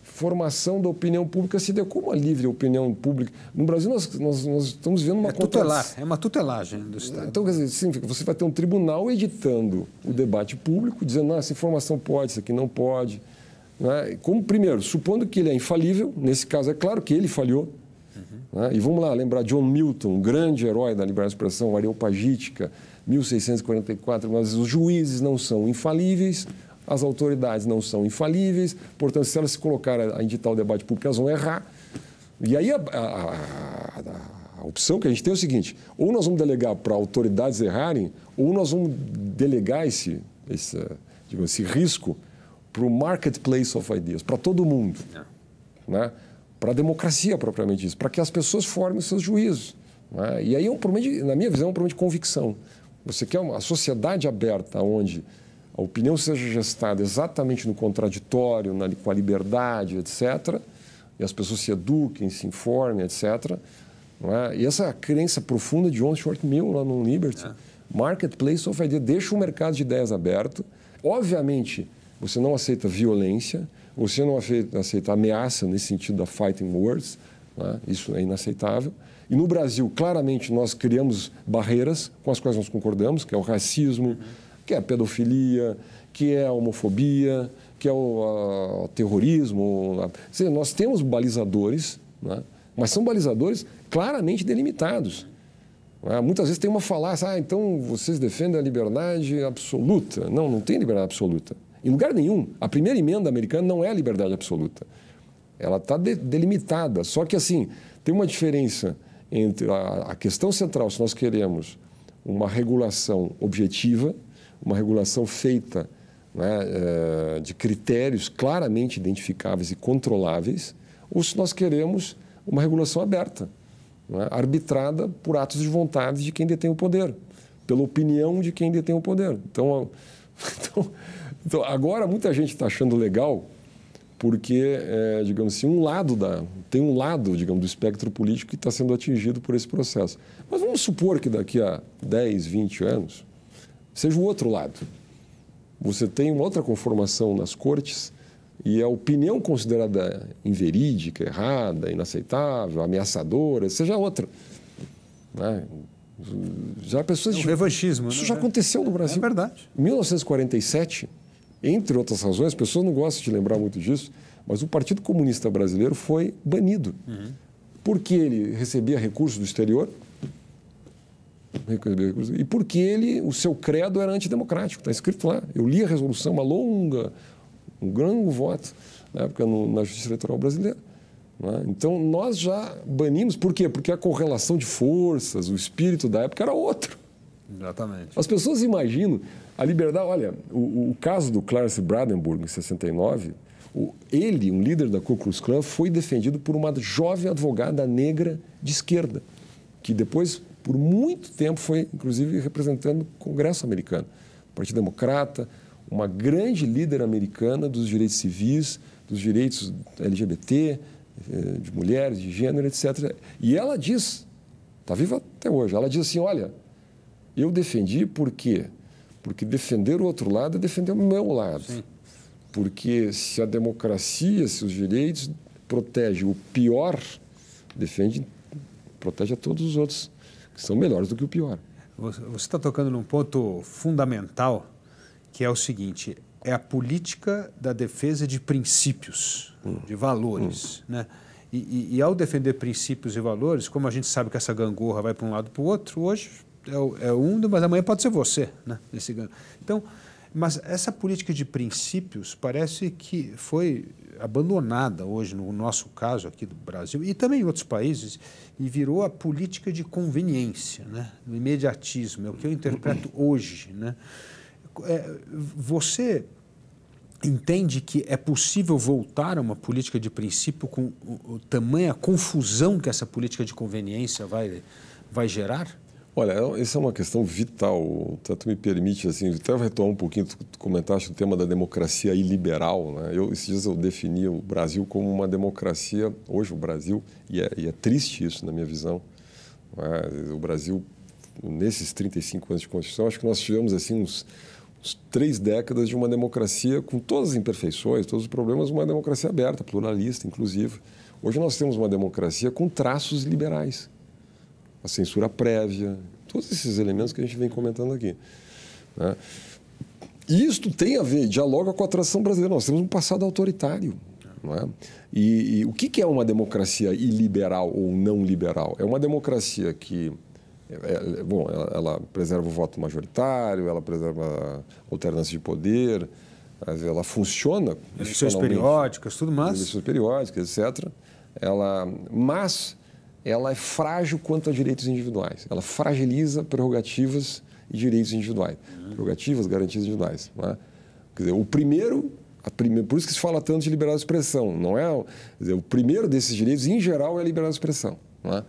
formação da opinião pública se dê. Como a livre opinião pública? No Brasil, nós, nós, nós estamos vendo uma... É, tutelar, é uma tutelagem do Estado. Então, quer dizer, sim, você vai ter um tribunal editando o debate público, dizendo, ah, essa informação pode, isso aqui não pode. Né? Como, primeiro, supondo que ele é infalível, nesse caso é claro que ele falhou. Uhum. Né? E vamos lá, lembrar John Milton, grande herói da liberdade de expressão, areopagítica, 1644, mas os juízes não são infalíveis, as autoridades não são infalíveis, portanto, se elas se colocarem a editar o debate público, elas vão errar. E aí a, a, a, a, opção que a gente tem é o seguinte: ou nós vamos delegar para autoridades errarem, ou nós vamos delegar esse, esse, digamos, esse risco para o marketplace of ideas, para todo mundo, é. né? para a democracia propriamente dita, para que as pessoas formem seus juízos. Né? E aí é um problema, de, na minha visão, é um problema de convicção. Você quer uma sociedade aberta onde a opinião seja gestada exatamente no contraditório, na, com a liberdade, etc., e as pessoas se eduquem, se informem, etc. É? E essa crença profunda de John short Mill lá no Liberty, é. marketplace of ideas, deixa o mercado de ideias aberto. Obviamente, você não aceita violência, você não aceita ameaça nesse sentido da fighting words, né? isso é inaceitável. E no Brasil, claramente, nós criamos barreiras com as quais nós concordamos, que é o racismo, que é a pedofilia, que é a homofobia, que é o, a, ah, terrorismo. A... Né? nós temos balizadores, né? mas são balizadores claramente delimitados. Né? Muitas vezes tem uma falácia, ah, então vocês defendem a liberdade absoluta. Não, não tem liberdade absoluta. Em lugar nenhum, a primeira emenda americana não é liberdade absoluta. Ela está de, delimitada. Só que, assim, tem uma diferença entre a, a questão central, se nós queremos uma regulação objetiva, uma regulação feita né, eh, de critérios claramente identificáveis e controláveis, ou se nós queremos uma regulação aberta, né, arbitrada por atos de vontade de quem detém o poder, pela opinião de quem detém o poder. Então, então então, agora muita gente está achando legal porque, é, digamos assim, um lado da, tem um lado, digamos, do espectro político que está sendo atingido por esse processo. Mas vamos supor que daqui a 10, 20 anos seja o outro lado. Você tem uma outra conformação nas cortes e a opinião considerada inverídica, errada, inaceitável, ameaçadora, seja outra. Né? Já pessoas. É um revanchismo. Isso né? já aconteceu no é Brasil. É verdade. Em 1947, entre outras razões, as pessoas não gostam de lembrar muito disso, mas o Partido Comunista Brasileiro foi banido. Uhum. Porque ele recebia recursos do exterior, e porque ele, o seu credo era antidemocrático, está escrito lá. Eu li a resolução, uma longa, um grande voto na época no, na Justiça Eleitoral Brasileira. É? Então, nós já banimos, por quê? Porque a correlação de forças, o espírito da época era outro. Exatamente. As pessoas imaginam a liberdade. Olha, o, o caso do Clarence Brandenburg, em 69, o, ele, um líder da Ku Klux Klan, foi defendido por uma jovem advogada negra de esquerda, que depois, por muito tempo, foi, inclusive, representando o Congresso americano. Partido Democrata, uma grande líder americana dos direitos civis, dos direitos LGBT, eh, de mulheres, de gênero, etc. E ela diz, está viva até hoje, ela diz assim, olha, eu defendi por quê? Porque defender o outro lado é defender o meu lado. Sim. Porque se a democracia, se os direitos protege o pior, defende, protege a todos os outros, que são melhores do que o pior. Você está tocando num ponto fundamental, que é o seguinte: é a política da defesa de princípios, hum. de valores. Hum. Né? E, e, e, ao defender princípios e valores, como a gente sabe que essa gangorra vai para um lado para o outro, hoje é, é um, mas amanhã pode ser você, né? Nesse Então, mas essa política de princípios parece que foi abandonada hoje, no nosso caso aqui do Brasil e também em outros países, e virou a política de conveniência, né? do imediatismo, é o que eu interpreto hoje. Né? É, você entende que é possível voltar a uma política de princípio com o, o tamanha confusão que essa política de conveniência vai, vai gerar? Olha, essa é, é uma questão vital. Tanto me permite, assim, até retomar um pouquinho, tu comentaste o tema da democracia iliberal. Né? Eu, esses dias eu defini o Brasil como uma democracia, hoje o Brasil, e é, e é triste isso na minha visão, é? o Brasil, nesses 35 anos de Constituição, acho que nós tivemos assim uns, uns três décadas de uma democracia com todas as imperfeições, todos os problemas, uma democracia aberta, pluralista, inclusive. Hoje nós temos uma democracia com traços liberais a censura prévia, todos esses elementos que a gente vem comentando aqui. Né? E isto tem a ver, dialoga com a tradição brasileira. Nós temos um passado autoritário. Não é? E, e o que, que é uma democracia iliberal ou não liberal? É uma democracia que é, é bom, ela, ela, preserva o voto majoritário, ela preserva a alternância de poder, ela funciona. Eleições periódicas, tudo mais. Eleições periódicas, etc. Ela, mas ela é frágil quanto a direitos individuais. Ela fragiliza prerrogativas e direitos individuais. Uhum. Prerrogativas, garantias individuais. É? Quer dizer, o primeiro por isso que se fala tanto de liberdade de expressão. Não é, dizer, o primeiro desses direitos, em geral, é a liberdade de expressão. É?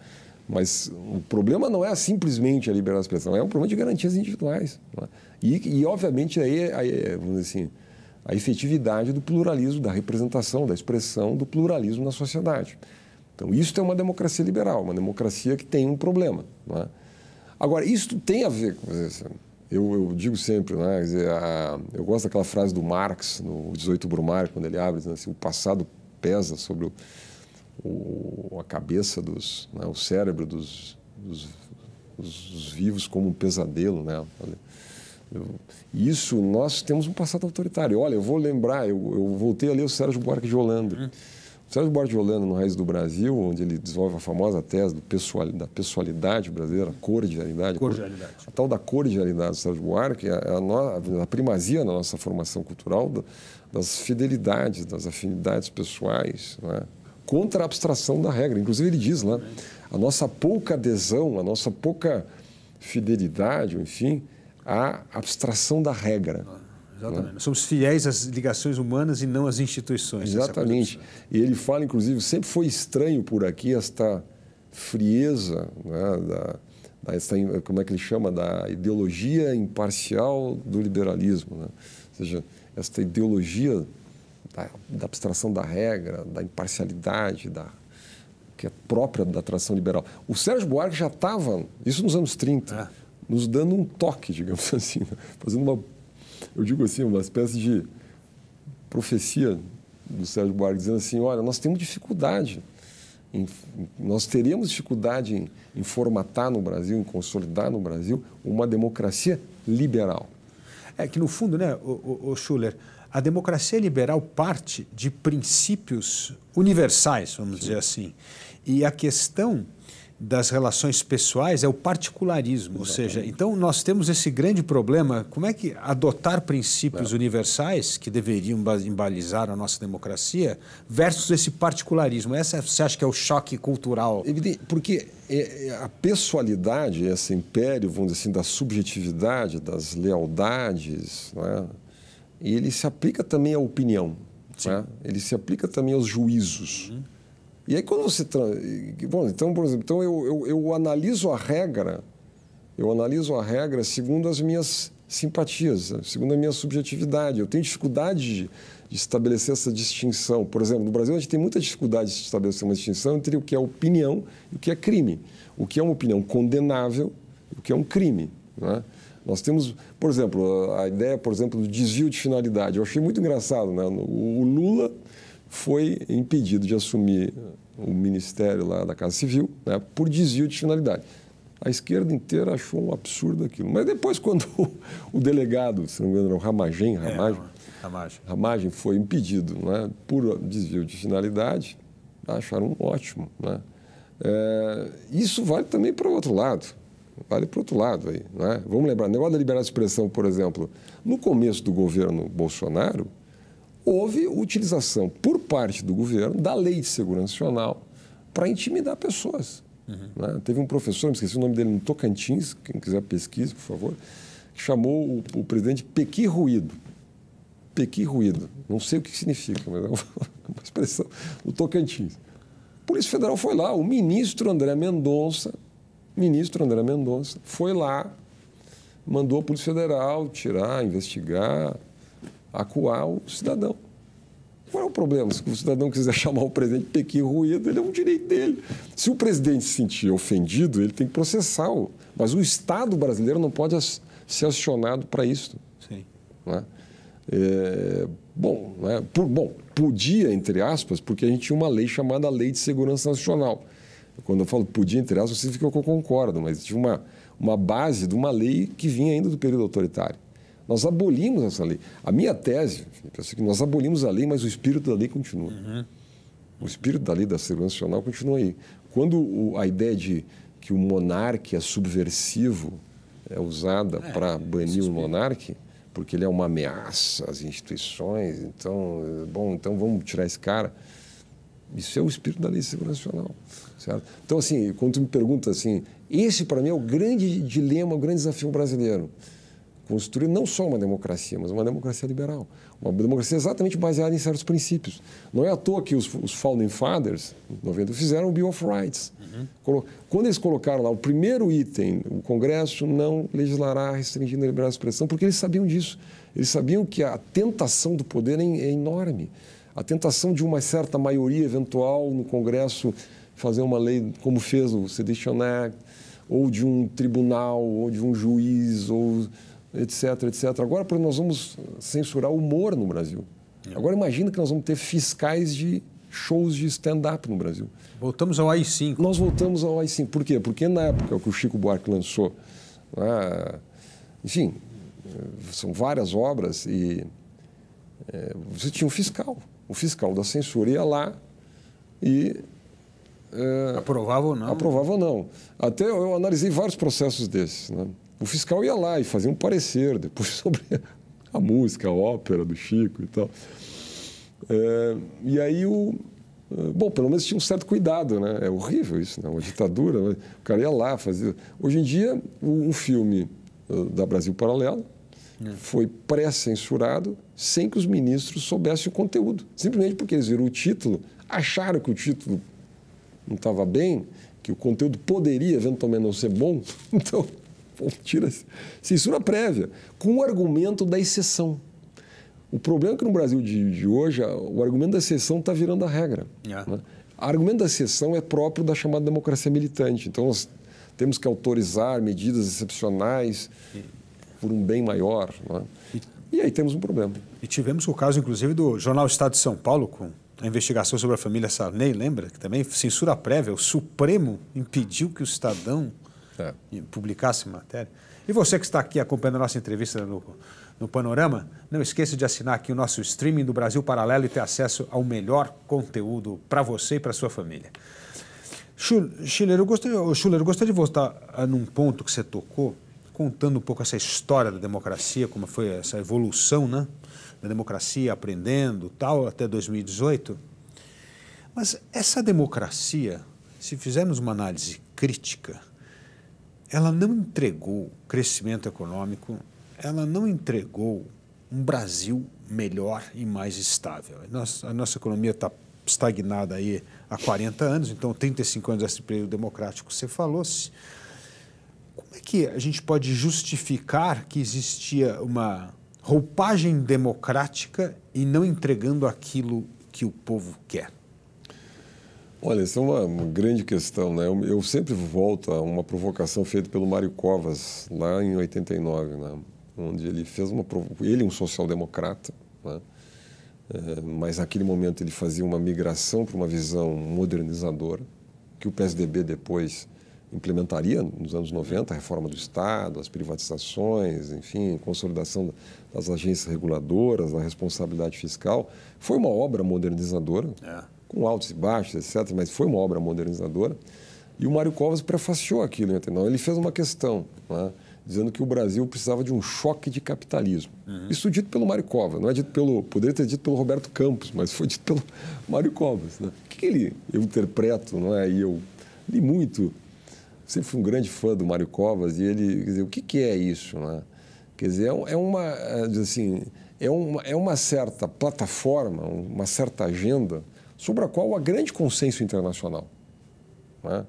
Mas o problema não é simplesmente a liberdade de expressão, é um problema de garantias individuais. É? E, e, obviamente, aí, aí, vamos dizer assim, a efetividade do pluralismo, da representação, da expressão do pluralismo na sociedade. Então, isso é uma democracia liberal, uma democracia que tem um problema. É? Agora, isso tem a ver com. Eu, eu digo sempre, é? dizer, a, eu gosto daquela frase do Marx, no 18 Brumário, quando ele abre, dizendo assim, o passado pesa sobre o, o, a cabeça dos. Né, o cérebro dos, dos, dos, vivos como um pesadelo. Né? Isso, nós temos um passado autoritário. Olha, eu vou lembrar, eu, eu voltei a ler o Sérgio Buarque de Holanda. Sérgio Buarque de Holanda, no Raiz do Brasil, onde ele desenvolve a famosa tese pessoal, da pessoalidade brasileira, cordialidade. Cordialidade. A tal da cordialidade do Sérgio Buarque é, é a, a primazia na nossa formação cultural das fidelidades, das afinidades pessoais, né? contra a abstração da regra. Inclusive, ele diz lá, né? a nossa pouca adesão, a nossa pouca fidelidade, enfim, à abstração da regra. Exatamente. Né? Somos fiéis às ligações humanas e não às instituições. É Exatamente. E ele fala, inclusive, sempre foi estranho por aqui esta frieza né, da, da esta, como é que ele chama da ideologia imparcial do liberalismo, né? ou seja, esta ideologia da, da abstração da regra, da imparcialidade, da que é própria da tradição liberal. O Sérgio Buarque já estava, isso nos anos 30, é. nos dando um toque, digamos assim, né? fazendo uma eu digo assim, uma espécie de profecia do Sérgio Buarque, dizendo assim, olha, nós temos dificuldade, em, nós teríamos dificuldade em, em formatar no Brasil, em consolidar no Brasil uma democracia liberal. É que, no fundo, né, o, o, o Schuller, a democracia liberal parte de princípios universais, vamos Sim. dizer assim. E a questão das relações pessoais é o particularismo, Exatamente. ou seja, então nós temos esse grande problema, como é que adotar princípios é. universais que deveriam embalizar a nossa democracia versus esse particularismo? Essa é, você acha que é o choque cultural? Evidente, porque é, é, a pessoalidade, esse império, vamos dizer assim, da subjetividade, das lealdades, né? ele se aplica também à opinião, né? ele se aplica também aos juízos. Uhum. E aí quando você... Bom, então, por exemplo, então eu, eu, eu analiso a regra, eu analiso a regra segundo as minhas simpatias, né, segundo a minha subjetividade. Eu tenho dificuldade de, de, estabelecer essa distinção. Por exemplo, no Brasil a gente tem muita dificuldade de estabelecer uma distinção entre o que é opinião e o que é crime. O que é uma opinião condenável e o que é um crime. Né? Nós temos, por exemplo, a ideia, por exemplo, do desvio de finalidade. Eu achei muito engraçado, né? O Lula foi impedido de assumir o ministério lá da Casa Civil né, por desvio de finalidade. A esquerda inteira achou um absurdo aquilo. Mas depois, quando o, delegado, se não me engano, era o Ramagem, é, Ramagem, é, Ramagem foi impedido né, por desvio de finalidade, acharam ótimo. Né? É, isso vale também para o outro lado. Vale para o outro lado aí. Né? Vamos lembrar, o negócio da liberdade de expressão, por exemplo. No começo do governo Bolsonaro, houve utilização por parte do governo da Lei de Segurança Nacional para intimidar pessoas. Uhum. Né? Teve um professor, me esqueci o nome dele, no Tocantins, quem quiser pesquise, por favor, que chamou o, o presidente Pequi Ruído. Pequi Ruído. Não sei o que significa, mas é uma expressão do Tocantins. A Polícia Federal foi lá, o ministro André Mendonça, ministro André Mendonça, foi lá, mandou a Polícia Federal tirar, investigar, acuar o cidadão. Qual é o problema? Se o cidadão quiser chamar o presidente de Pequim ruído, ele é um direito dele. Se o presidente se sentir ofendido, ele tem que processá-lo. Mas o Estado brasileiro não pode ser acionado para isso. Sim. Né? É, bom, né? Por, bom, podia, entre aspas, porque a gente tinha uma lei chamada Lei de Segurança Nacional. Quando eu falo podia, entre aspas, significa que eu concordo, mas tinha uma, uma base de uma lei que vinha ainda do período autoritário. Nós abolimos essa lei. A minha tese, Felipe, é que nós abolimos a lei, mas o espírito da lei continua. Uhum. O espírito da lei da segurança nacional continua aí. Quando o, a ideia de que o monarca é subversivo é usada é, para banir o monarca, porque ele é uma ameaça às instituições, então, bom, então vamos tirar esse cara. Isso é o espírito da lei de segurança nacional, certo? Então, assim, quando tu me pergunta assim, esse para mim é o grande dilema, o grande desafio brasileiro construir não só uma democracia, mas uma democracia liberal. Uma democracia exatamente baseada em certos princípios. Não é à toa que os, os Founding Fathers, 90, fizeram o Bill of Rights. Uhum. Quando eles colocaram lá o primeiro item, o Congresso não legislará restringindo a liberdade de expressão, porque eles sabiam disso. Eles sabiam que a tentação do poder é, é enorme. A tentação de uma certa maioria eventual no Congresso fazer uma lei como fez o Sedition Act, ou de um tribunal, ou de um juiz, ou etc, etc. Agora, porque nós vamos censurar o humor no Brasil. É. Agora, imagina que nós vamos ter fiscais de shows de stand-up no Brasil. Voltamos ao AI-5. Nós voltamos ao AI-5. Por quê? Porque na época que o Chico Buarque lançou, né, enfim, são várias obras e é, você tinha um fiscal. O fiscal da censura ia lá e... É, aprovava ou não. Aprovava ou não. Até eu analisei vários processos desses, né? o fiscal ia lá e fazia um parecer depois sobre a música, a ópera do Chico e tal. É, e aí o. Eh, bom, pelo menos tinha um certo cuidado, né? É horrível isso, né? Uma ditadura. Mas o cara ia lá, fazia. Hoje em dia, um filme eh, da Brasil Paralelo hum. foi pré-censurado sem que os ministros soubessem o conteúdo. Simplesmente porque eles viram o título, acharam que o título não estava bem, que o conteúdo poderia eventualmente não ser bom, então tira censura prévia, com o argumento da exceção. O problema é que no Brasil de, de hoje, o argumento da exceção está virando a regra. Yeah. É. Né? O argumento da exceção é próprio da chamada democracia militante. Então, nós temos que autorizar medidas excepcionais por um bem maior. Né? E aí temos um problema. E tivemos o caso, inclusive, do jornal Estado de São Paulo, com a investigação sobre a família Sarney, lembra? Que também, censura prévia, o Supremo impediu que o cidadão é. publicasse matéria. E você que está aqui acompanhando a nossa entrevista no, no Panorama, não esqueça de assinar aqui o nosso streaming do Brasil Paralelo e ter acesso ao melhor conteúdo para você e para sua família. Schuller, eu gostaria, Schuller, eu gostaria de voltar num ponto que você tocou, contando um pouco essa história da democracia, como foi essa evolução né, da democracia, aprendendo tal, até 2018. Mas essa democracia, se fizermos uma análise crítica, ela não entregou crescimento econômico, ela não entregou um Brasil melhor e mais estável. Nossa, a nossa economia está estagnada aí há 40 anos, então 35 anos desse período democrático você falou. -se. Como é que a gente pode justificar que existia uma roupagem democrática e não entregando aquilo que o povo quer? Olha, isso é uma, grande questão, né? Eu, sempre volto a uma provocação feita pelo Mário Covas, lá em 89, né? onde ele fez uma... Ele, é um social-democrata, né? É, mas naquele momento ele fazia uma migração para uma visão modernizadora, que o PSDB depois implementaria nos anos 90, a reforma do Estado, as privatizações, enfim, consolidação das agências reguladoras, a responsabilidade fiscal. Foi uma obra modernizadora. É com altos e baixos, etc., mas foi uma obra modernizadora. E o Mário Covas prefaciou aquilo, entendeu? Né, ele fez uma questão, né, dizendo que o Brasil precisava de um choque de capitalismo. Uhum. Isso dito pelo Mário Covas, não é dito pelo. Poderia ter dito pelo Roberto Campos, mas foi dito pelo Mário Covas. Né? O que, ele. Eu interpreto, não é? E eu li muito. Sempre fui um grande fã do Mário Covas e ele. Quer dizer, o que, que é isso, né? Quer dizer, é, é uma. É, assim, é uma, é uma certa plataforma, uma certa agenda sobre a qual há grande consenso internacional. Né?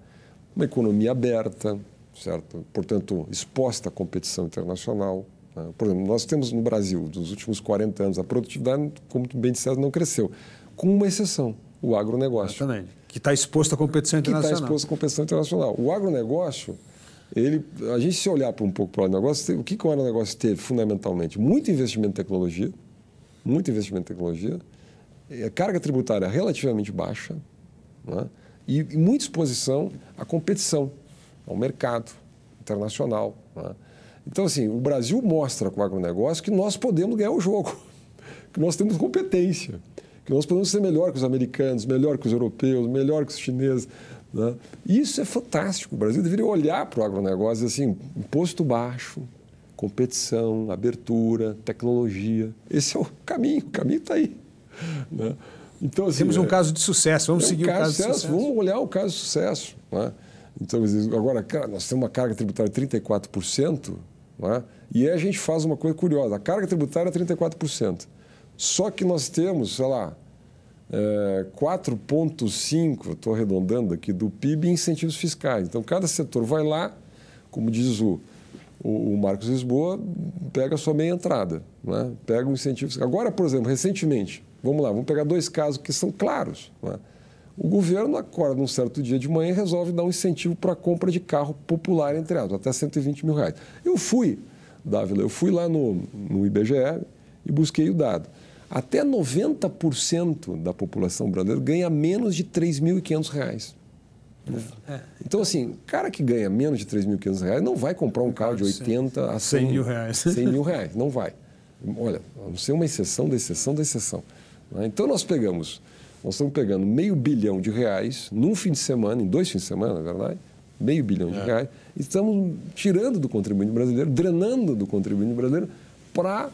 Uma economia aberta, certo? portanto, exposta à competição internacional. Né? Por exemplo, nós temos no Brasil, dos últimos 40 anos, a produtividade, como bem disseste, não cresceu, com uma exceção, o agronegócio. Exatamente, que está exposto à competição tá internacional. Que está exposto à competição internacional. O agronegócio, ele, a gente se olhar para um pouco para o agronegócio, o que, que o agronegócio teve, fundamentalmente? Muito investimento em tecnologia, muito investimento em tecnologia, é, a carga tributária relativamente baixa né? e, e, muita exposição à competição, ao mercado internacional. Né? Então, assim, o Brasil mostra com o agronegócio que nós podemos ganhar o jogo, que nós temos competência, que nós podemos ser melhor que os americanos, melhor que os europeus, melhor que os chineses. Né? Isso é fantástico. O Brasil deveria olhar para o agronegócio e assim, imposto baixo, competição, abertura, tecnologia. Esse é o caminho, o caminho está aí. Né? Então, assim, Temos um é, caso de sucesso, vamos é um seguir o caso, de sucesso. Vamos olhar o caso de sucesso. Né? Então, agora, cara, nós temos uma carga tributária de 34%, né? e aí a gente faz uma coisa curiosa, a carga tributária é 34%. Só que nós temos, sei lá, é, 4,5%, estou arredondando aqui, do PIB em incentivos fiscais. Então, cada setor vai lá, como diz o, o, o Marcos Lisboa, pega a sua meia entrada, né? pega um incentivo fiscal. Agora, por exemplo, recentemente, Vamos lá, vamos pegar dois casos que são claros. Né? O governo acorda um certo dia de manhã e resolve dar um incentivo para a compra de carro popular, entre aspas, até 120 mil reais. Eu fui, Dávila, eu fui lá no, no IBGE e busquei o dado. Até 90% da população brasileira ganha menos de R$ 3.500. reais. É. Então, assim, o cara que ganha menos de 3.500 reais não vai comprar um carro de 80 a 100, 100 mil reais. 100 mil reais, não vai. Olha, a não ser uma exceção da exceção da exceção. Né? Então nós pegamos, nós estamos pegando meio bilhão de reais num fim de semana, em dois fins de semana, na verdade, meio bilhão é. de reais, e estamos tirando do contribuinte brasileiro, drenando do contribuinte brasileiro para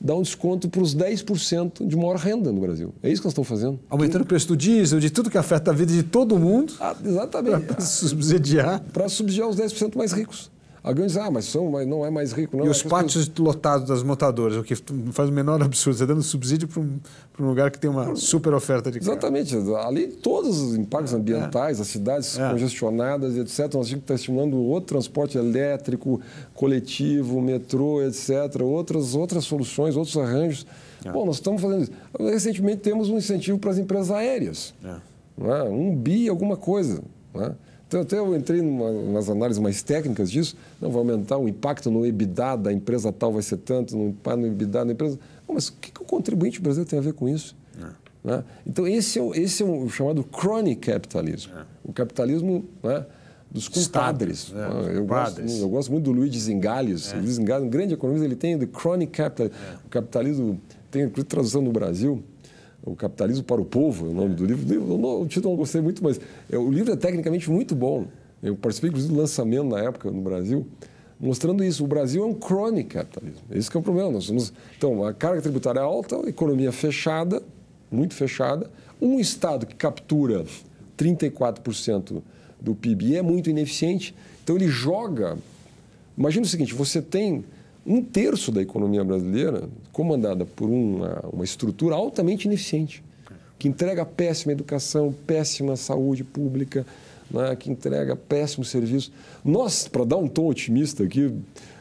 dar um desconto para os 10% de maior renda no Brasil. É isso que nós estamos fazendo. Aumentando o preço do diesel, de tudo que afeta a vida de todo mundo. Ah, exatamente. Para subsidiar. Para subsidiar os 10% mais ricos. Alguém diz, ah, mas, são, mas não é mais rico. Não, e os pátios lotados das montadoras, o que faz o menor absurdo. Você está dando subsídio para um, um lugar que tem uma super oferta de Exatamente. Carro. Ali, todos os impactos é, ambientais, é. as cidades é. congestionadas, etc. Nós temos que estar estimulando outro transporte elétrico, coletivo, metrô, etc. Outras, outras soluções, outros arranjos. É. Bom, nós estamos fazendo isso. Recentemente, temos um incentivo para as empresas aéreas. É. é. Um bi, alguma coisa. É? Então, até eu entrei numa, nas análises mais técnicas disso. Não, vai aumentar o impacto no EBITDA da empresa tal, vai ser tanto, no impacto no EBITDA da empresa. Não, mas o que, que o contribuinte brasileiro tem a ver com isso? É. Né? Então, esse é, o, esse é o chamado crony capitalismo. É. O capitalismo né, dos compadres. Estados, é, né? eu, Gosto, eu, gosto, muito do Luiz Zingales. É. Luiz Zingales, um grande economista, ele tem o crony capitalismo. O capitalismo tem tradução no Brasil o Capitalismo para o Povo é o nome é. do livro. O, livro, o título eu não gostei muito, mas é, o livro é tecnicamente muito bom. Eu participei, inclusive, do lançamento na época no Brasil, mostrando isso. O Brasil é um crônico capitalismo. Esse é o problema. Nós somos, então, a carga tributária é alta, economia fechada, muito fechada, um Estado que captura 34% do PIB e é muito ineficiente. Então, ele joga... Imagina o seguinte, você tem um terço da economia brasileira comandada por uma, uma estrutura altamente ineficiente, que entrega péssima educação, péssima saúde pública, né, que entrega péssimo serviço. Nós, para dar um tom otimista aqui,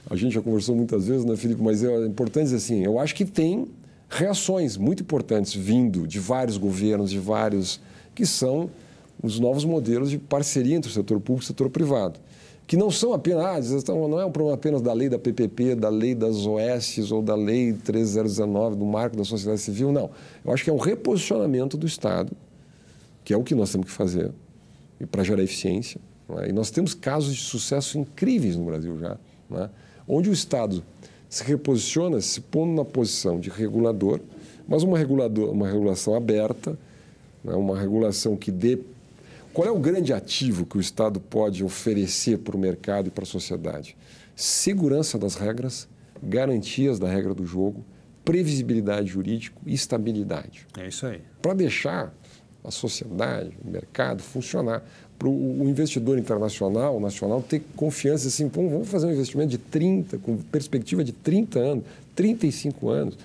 a gente já conversou muitas vezes, né, Felipe? Mas é importante dizer assim: eu acho que tem reações muito importantes vindo de vários governos, de vários, que são os novos modelos de parceria entre o setor público e o setor privado que não são apenas, ah, estão, não é um problema apenas da lei da PPP, da lei das OS ou da lei 3019 do Marco da Sociedade Civil, não. Eu acho que é um reposicionamento do Estado, que é o que nós temos que fazer para gerar eficiência. É? E nós temos casos de sucesso incríveis no Brasil já, é? onde o Estado se reposiciona, se pondo na posição de regulador, mas uma, regulador, uma regulação aberta, é? uma regulação que dê qual é o grande ativo que o Estado pode oferecer para o mercado e para a sociedade? Segurança das regras, garantias da regra do jogo, previsibilidade jurídica e estabilidade. É isso aí. Para deixar a sociedade, o mercado funcionar. Para o investidor internacional, nacional, ter confiança assim, vamos fazer um investimento de 30, com perspectiva de 30 anos, 35 anos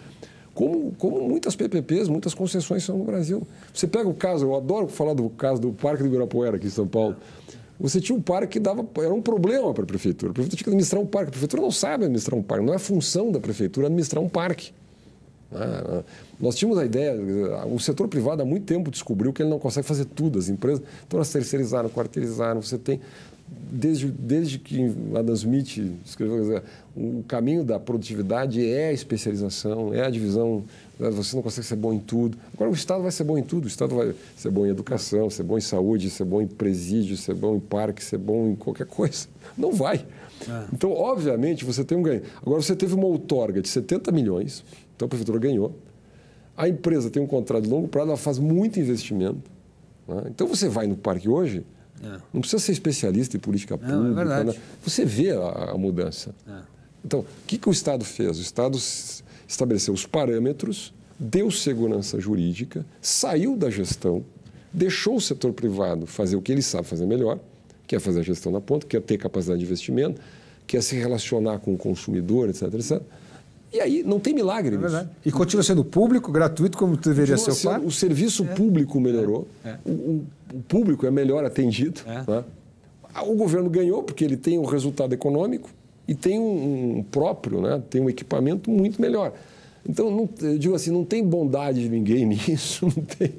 como, como muitas PPPs, muitas concessões são no Brasil. Você pega o caso, eu adoro falar do caso do Parque do Ibirapuera aqui em São Paulo. Você tinha um parque que dava, era um problema para a prefeitura. A prefeitura tinha que administrar um parque. A prefeitura não sabe administrar um parque. Não é função da prefeitura administrar um parque. Ah, ah. nós tínhamos a ideia, o setor privado há muito tempo descobriu que ele não consegue fazer tudo, as empresas. Então, elas terceirizaram, quarteirizaram, você tem desde, desde que Adam Smith escreveu, o caminho da produtividade é a especialização, é a divisão. Né, você não consegue ser bom em tudo. Agora, o Estado vai ser bom em tudo. O Estado vai ser bom em educação, ser bom em saúde, ser bom em presídio, ser bom em parque, ser bom em qualquer coisa. Não vai. É. Então, obviamente, você tem um ganho. Agora, você teve uma outorga de 70 milhões, então a prefeitura ganhou. A empresa tem um contrato de longo prazo, ela faz muito investimento. Né? Então, você vai no parque hoje, é. Não precisa ser especialista em política pública. Não, é né? você vê a, a mudança. É. Então, o que, que o Estado fez? O Estado estabeleceu os parâmetros, deu segurança jurídica, saiu da gestão, deixou o setor privado fazer o que ele sabe fazer melhor, que é fazer a gestão na ponta, que é ter capacidade de investimento, que é se relacionar com o consumidor, etc, etc. E aí não tem milagre é nisso. e continua sendo público, gratuito, como deveria ser o claro. O serviço é. público melhorou, é. é. o, o, público é melhor atendido. É. Né? Ah, o governo ganhou porque ele tem um resultado econômico e tem um, um próprio, né? tem um equipamento muito melhor. Então, não, eu digo assim, não tem bondade de ninguém nisso, não tem,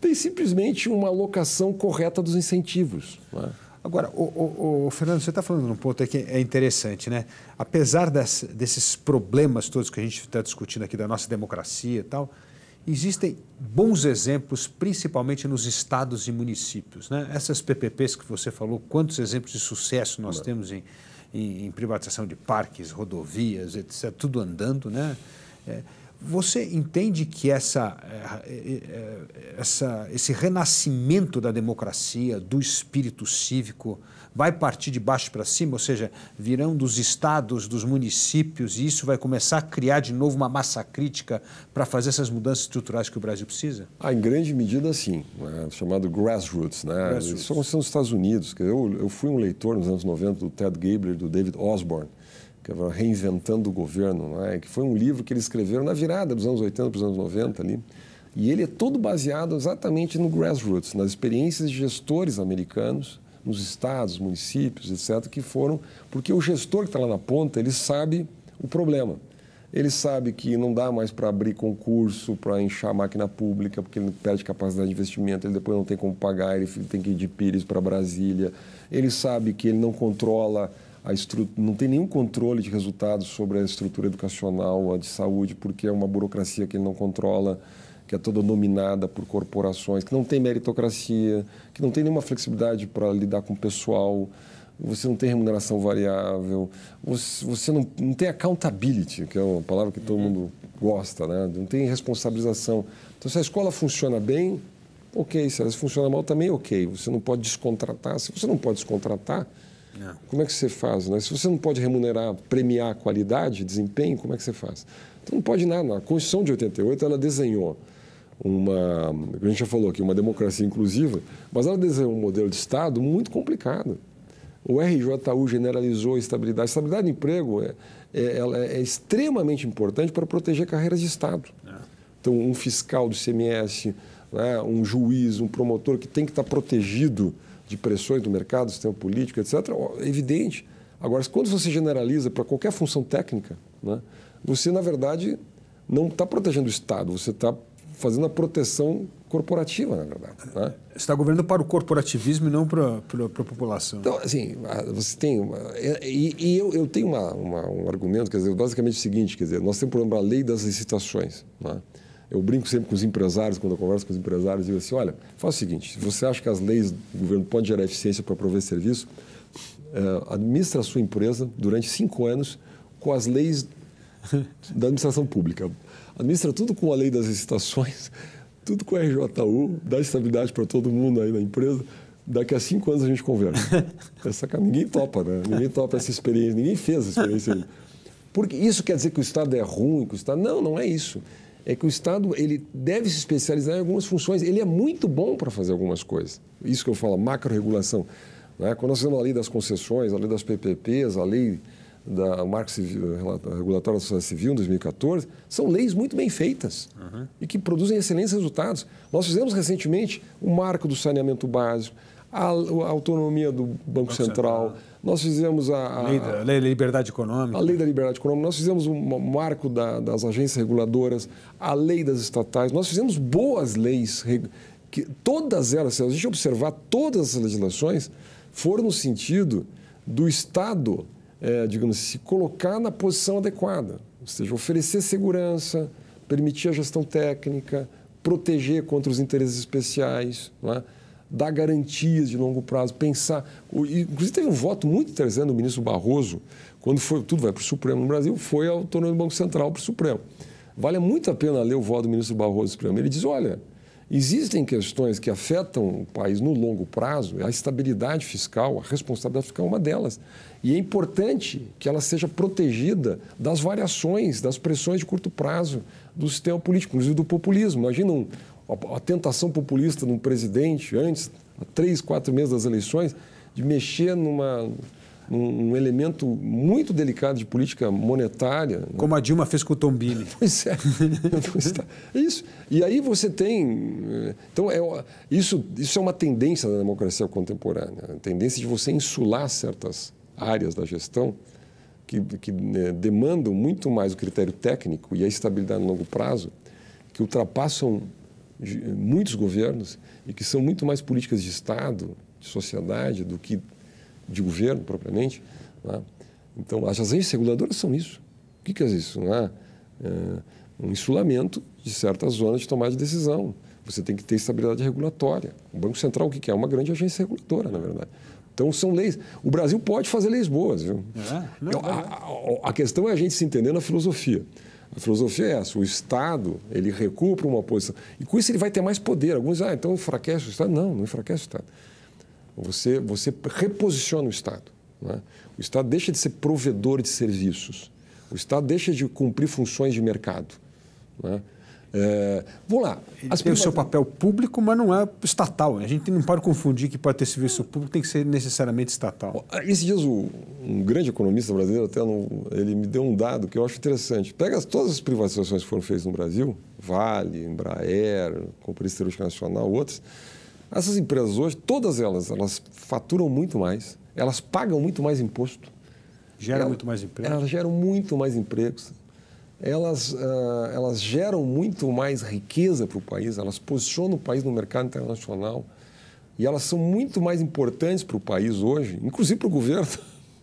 tem simplesmente uma alocação correta dos incentivos. Né? Agora, o, o, o Fernando, você está falando num ponto que é interessante, né? Apesar das, desses problemas todos que a gente está discutindo aqui da nossa democracia e tal, existem bons exemplos, principalmente nos estados e municípios. Né? Essas PPPs que você falou, quantos exemplos de sucesso nós claro. temos em, em, em, privatização de parques, rodovias, etc., tudo andando. Né? É, você entende que essa, eh, eh, eh, essa, esse renascimento da democracia, do espírito cívico, vai partir de baixo para cima? Ou seja, virão dos estados, dos municípios, e isso vai começar a criar de novo uma massa crítica para fazer essas mudanças estruturais que o Brasil precisa? Ah, em grande medida, sim. O é, Chamado grassroots. Né? Grassroots. São, são os Estados Unidos. Eu, eu fui um leitor nos anos 90 do Ted Gabler e do David Osborne. Reinventando o Governo, é? que foi um livro que eles escreveram na virada dos anos 80 para os anos 90 ali. E ele é todo baseado exatamente no grassroots, nas experiências de gestores americanos nos estados, municípios, etc., que foram, porque o gestor que está lá na ponta, ele sabe o problema. Ele sabe que não dá mais para abrir concurso, para encher a máquina pública, porque ele perde capacidade de investimento, ele depois não tem como pagar, ele tem que ir de Pires para Brasília. Ele sabe que ele não controla a não tem nenhum controle de resultados sobre a estrutura educacional, a de saúde, porque é uma burocracia que ele não controla, que é toda dominada por corporações, que não tem meritocracia, que não tem nenhuma flexibilidade para lidar com o pessoal, você não tem remuneração variável, você, você não, não tem accountability, que é uma palavra que todo uhum. mundo gosta, né? não tem responsabilização. Então, se a escola funciona bem, ok. Se ela funciona mal, também ok. Você não pode descontratar. Se você não pode descontratar, não. É. Como é que você faz? Né? Se você não pode remunerar, premiar qualidade, desempenho, como é que você faz? Então não pode nada. A Constituição de 88 ela desenhou uma, a gente já falou aqui, uma democracia inclusiva, mas ela desenhou um modelo de Estado muito complicado. O RJU generalizou a estabilidade. A estabilidade de emprego é, é, é extremamente importante para proteger carreiras de Estado. É. Então, um fiscal do CMS, né, um juiz, um promotor que tem que estar protegido de pressões do mercado, sistema político, etc., é evidente. Agora, quando você generaliza para qualquer função técnica, né, você, na verdade, não está protegendo o Estado, você está fazendo a proteção corporativa, na verdade. Né? Você está governando para o corporativismo e não para, para, para a população. Então, assim, você tem... Uma, é, e, e eu, eu tenho uma, uma, um argumento, quer dizer, basicamente o seguinte, quer dizer, nós temos um problema a lei das licitações, né? Eu brinco sempre com os empresários, quando eu converso com os empresários, e digo assim: olha, faz o seguinte, você acha que as leis do governo podem gerar eficiência para prover serviço? Eh, administra a sua empresa durante cinco anos com as leis da administração pública. Administra tudo com a lei das licitações, tudo com a RJU, dá estabilidade para todo mundo aí na empresa. Daqui a cinco anos a gente conversa. Essa ninguém topa, né? Ninguém topa essa experiência, ninguém fez a experiência. Porque isso quer dizer que o Estado é ruim, que o Estado. Não, não é isso é que o Estado ele deve se especializar em algumas funções. Ele é muito bom para fazer algumas coisas. Isso que eu falo, macro-regulação. Né? Quando nós fizemos a lei das concessões, a lei das PPPs, a lei da Marco Regulatória da Sociedade Civil em 2014, são leis muito bem feitas uhum. e que produzem excelentes resultados. Nós fizemos recentemente o marco do saneamento básico, a, a autonomia do Banco, Banco Central, Central nós fizemos a, a, lei, da, a lei da Liberdade Econômica. A Lei da Liberdade Econômica. Nós fizemos um marco da, das agências reguladoras, a lei das estatais. Nós fizemos boas leis, que todas elas, se a gente observar todas as legislações, foram no sentido do Estado, é, digamos, se colocar na posição adequada, ou seja, oferecer segurança, permitir a gestão técnica, proteger contra os interesses especiais, não é? dar garantias de longo prazo, pensar. Inclusive, teve um voto muito interessante do ministro Barroso, quando foi tudo vai para o Supremo no Brasil, foi ao torneio do Banco Central para o Supremo. Vale muito a pena ler o voto do ministro Barroso Supremo. Ele diz: olha, existem questões que afetam o país no longo prazo, a estabilidade fiscal, a responsabilidade fiscal é uma delas. E é importante que ela seja protegida das variações, das pressões de curto prazo do sistema político, inclusive do populismo. Imagina um, a, tentação populista num presidente antes, há três, quatro meses das eleições, de mexer numa, num, um elemento muito delicado de política monetária. Como a Dilma fez com o Tombini. pois é. é isso. E aí você tem... Eh, então, é, isso, isso é uma tendência da democracia contemporânea, a tendência de você insular certas áreas da gestão que, que né, demandam muito mais o critério técnico e a estabilidade no longo prazo, que ultrapassam eh, muitos governos e que são muito mais políticas de Estado, de sociedade, do que de governo propriamente. Né? Então, as agências reguladoras são isso. O que, é isso? Né? É um insulamento de certas zonas de tomada de decisão. Você tem que ter estabilidade regulatória. O Banco Central, o que, é? Uma grande agência reguladora, na verdade. Então, são leis. O Brasil pode fazer leis boas. Viu? Não, não, não. A, a, a questão é a gente se entender na filosofia. A filosofia é essa, o Estado, ele recupera uma posição. E com isso ele vai ter mais poder. Alguns dizem, ah, então enfraquece o Estado. Não, não enfraquece o Estado. Você, você reposiciona o Estado. Né? O Estado deixa de ser provedor de serviços. O Estado deixa de cumprir funções de mercado. Né? É, vou lá. As tem o seu papel público, mas não é estatal. A gente não pode confundir que pode ter serviço público, tem que ser necessariamente estatal. Ah, Esse dias, um grande economista brasileiro, até ele me deu um dado que eu acho interessante. Pega todas as privatizações que foram feitas no Brasil, Vale, Embraer, Companhia Siderúrgica Nacional, outras. Essas empresas hoje, todas elas, elas faturam muito mais, elas pagam muito mais imposto. Gera muito mais empregos. Elas geram muito mais empregos elas, uh, elas geram muito mais riqueza para o país, elas posicionam o país no mercado internacional e elas são muito mais importantes para o país hoje, inclusive para o governo,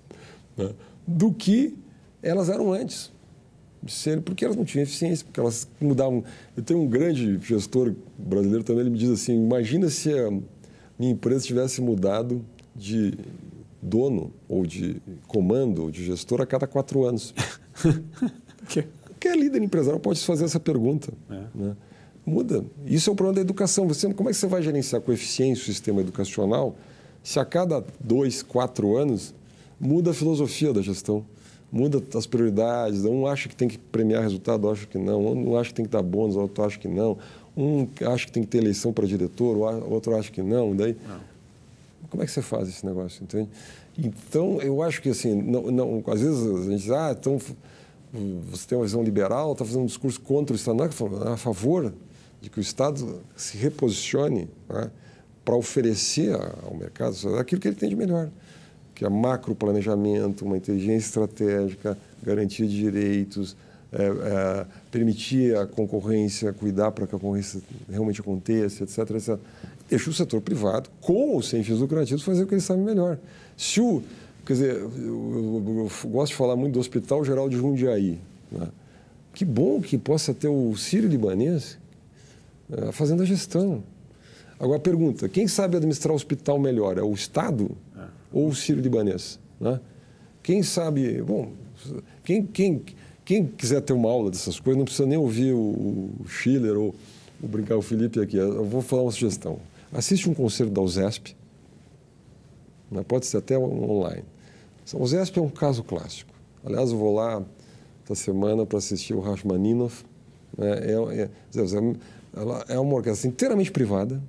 né, do que elas eram antes. Ser, porque elas não tinham eficiência, porque elas mudavam. Eu tenho um grande gestor brasileiro também, ele me diz assim: imagina se a minha empresa tivesse mudado de dono, ou de comando, ou de gestor a cada quatro anos. quê? qualquer líder empresário pode se fazer essa pergunta. É. Né? Muda. Isso é o problema da educação. Você, como é que você vai gerenciar com eficiência o sistema educacional se a cada dois, quatro anos muda a filosofia da gestão? Muda as prioridades. Um acha que tem que premiar resultado, outro acha que não. Um acha que tem que dar bônus, outro acha que não. Um acha que tem que ter eleição para diretor, outro acha que não. Daí, não. Como é que você faz esse negócio, entende? Então, eu acho que assim, não, não às vezes a gente diz, ah, então você tem uma visão liberal, está fazendo um discurso contra o Estado, é é a favor de que o Estado se reposicione né, para oferecer ao mercado aquilo que ele tem de melhor, que é macro planejamento, uma inteligência estratégica, garantia de direitos, é, é, permitir a concorrência, cuidar para que a concorrência realmente aconteça, etc, etc. Deixa o setor privado, com ou sem fins lucrativos, fazer o que ele sabe melhor. Se o Quer dizer, eu, eu, eu, gosto de falar muito do Hospital Geral de Jundiaí. Né? Que bom que possa ter o Círio Libanês é, fazendo a gestão. Agora, pergunta: quem sabe administrar o hospital melhor? É o Estado é. ou o Círio Libanês? Né? Quem sabe. Bom, quem, quem, quem quiser ter uma aula dessas coisas, não precisa nem ouvir o, o Schiller ou o Brincar o Felipe aqui. Eu vou falar uma sugestão. Assiste um concerto da USESP, né? pode ser até online são Zesp é um caso clássico. Aliás, eu vou lá essa semana para assistir o Rachmaninoff. Né? É, é, é, uma orquestra inteiramente privada.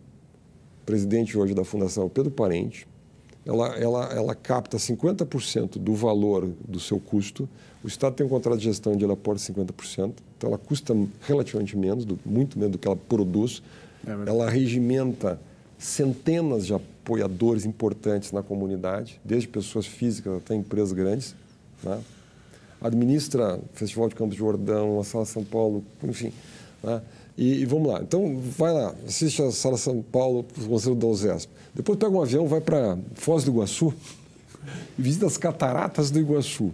O presidente hoje da fundação é o Pedro Parente. Ela, ela, ela capta 50% do valor do seu custo. O Estado tem um contrato de gestão onde ela aporta 50%. Então, ela custa relativamente menos, do, muito menos do que ela produz. É ela regimenta centenas de apoiadores importantes na comunidade, desde pessoas físicas até empresas grandes. Né? Administra o Festival de Campos de Jordão, a Sala São Paulo, enfim. Né? E, e, vamos lá. Então, vai lá, assiste a Sala São Paulo, o Conselho da USESP. Depois pega um avião, vai para Foz do Iguaçu e visita as Cataratas do Iguaçu,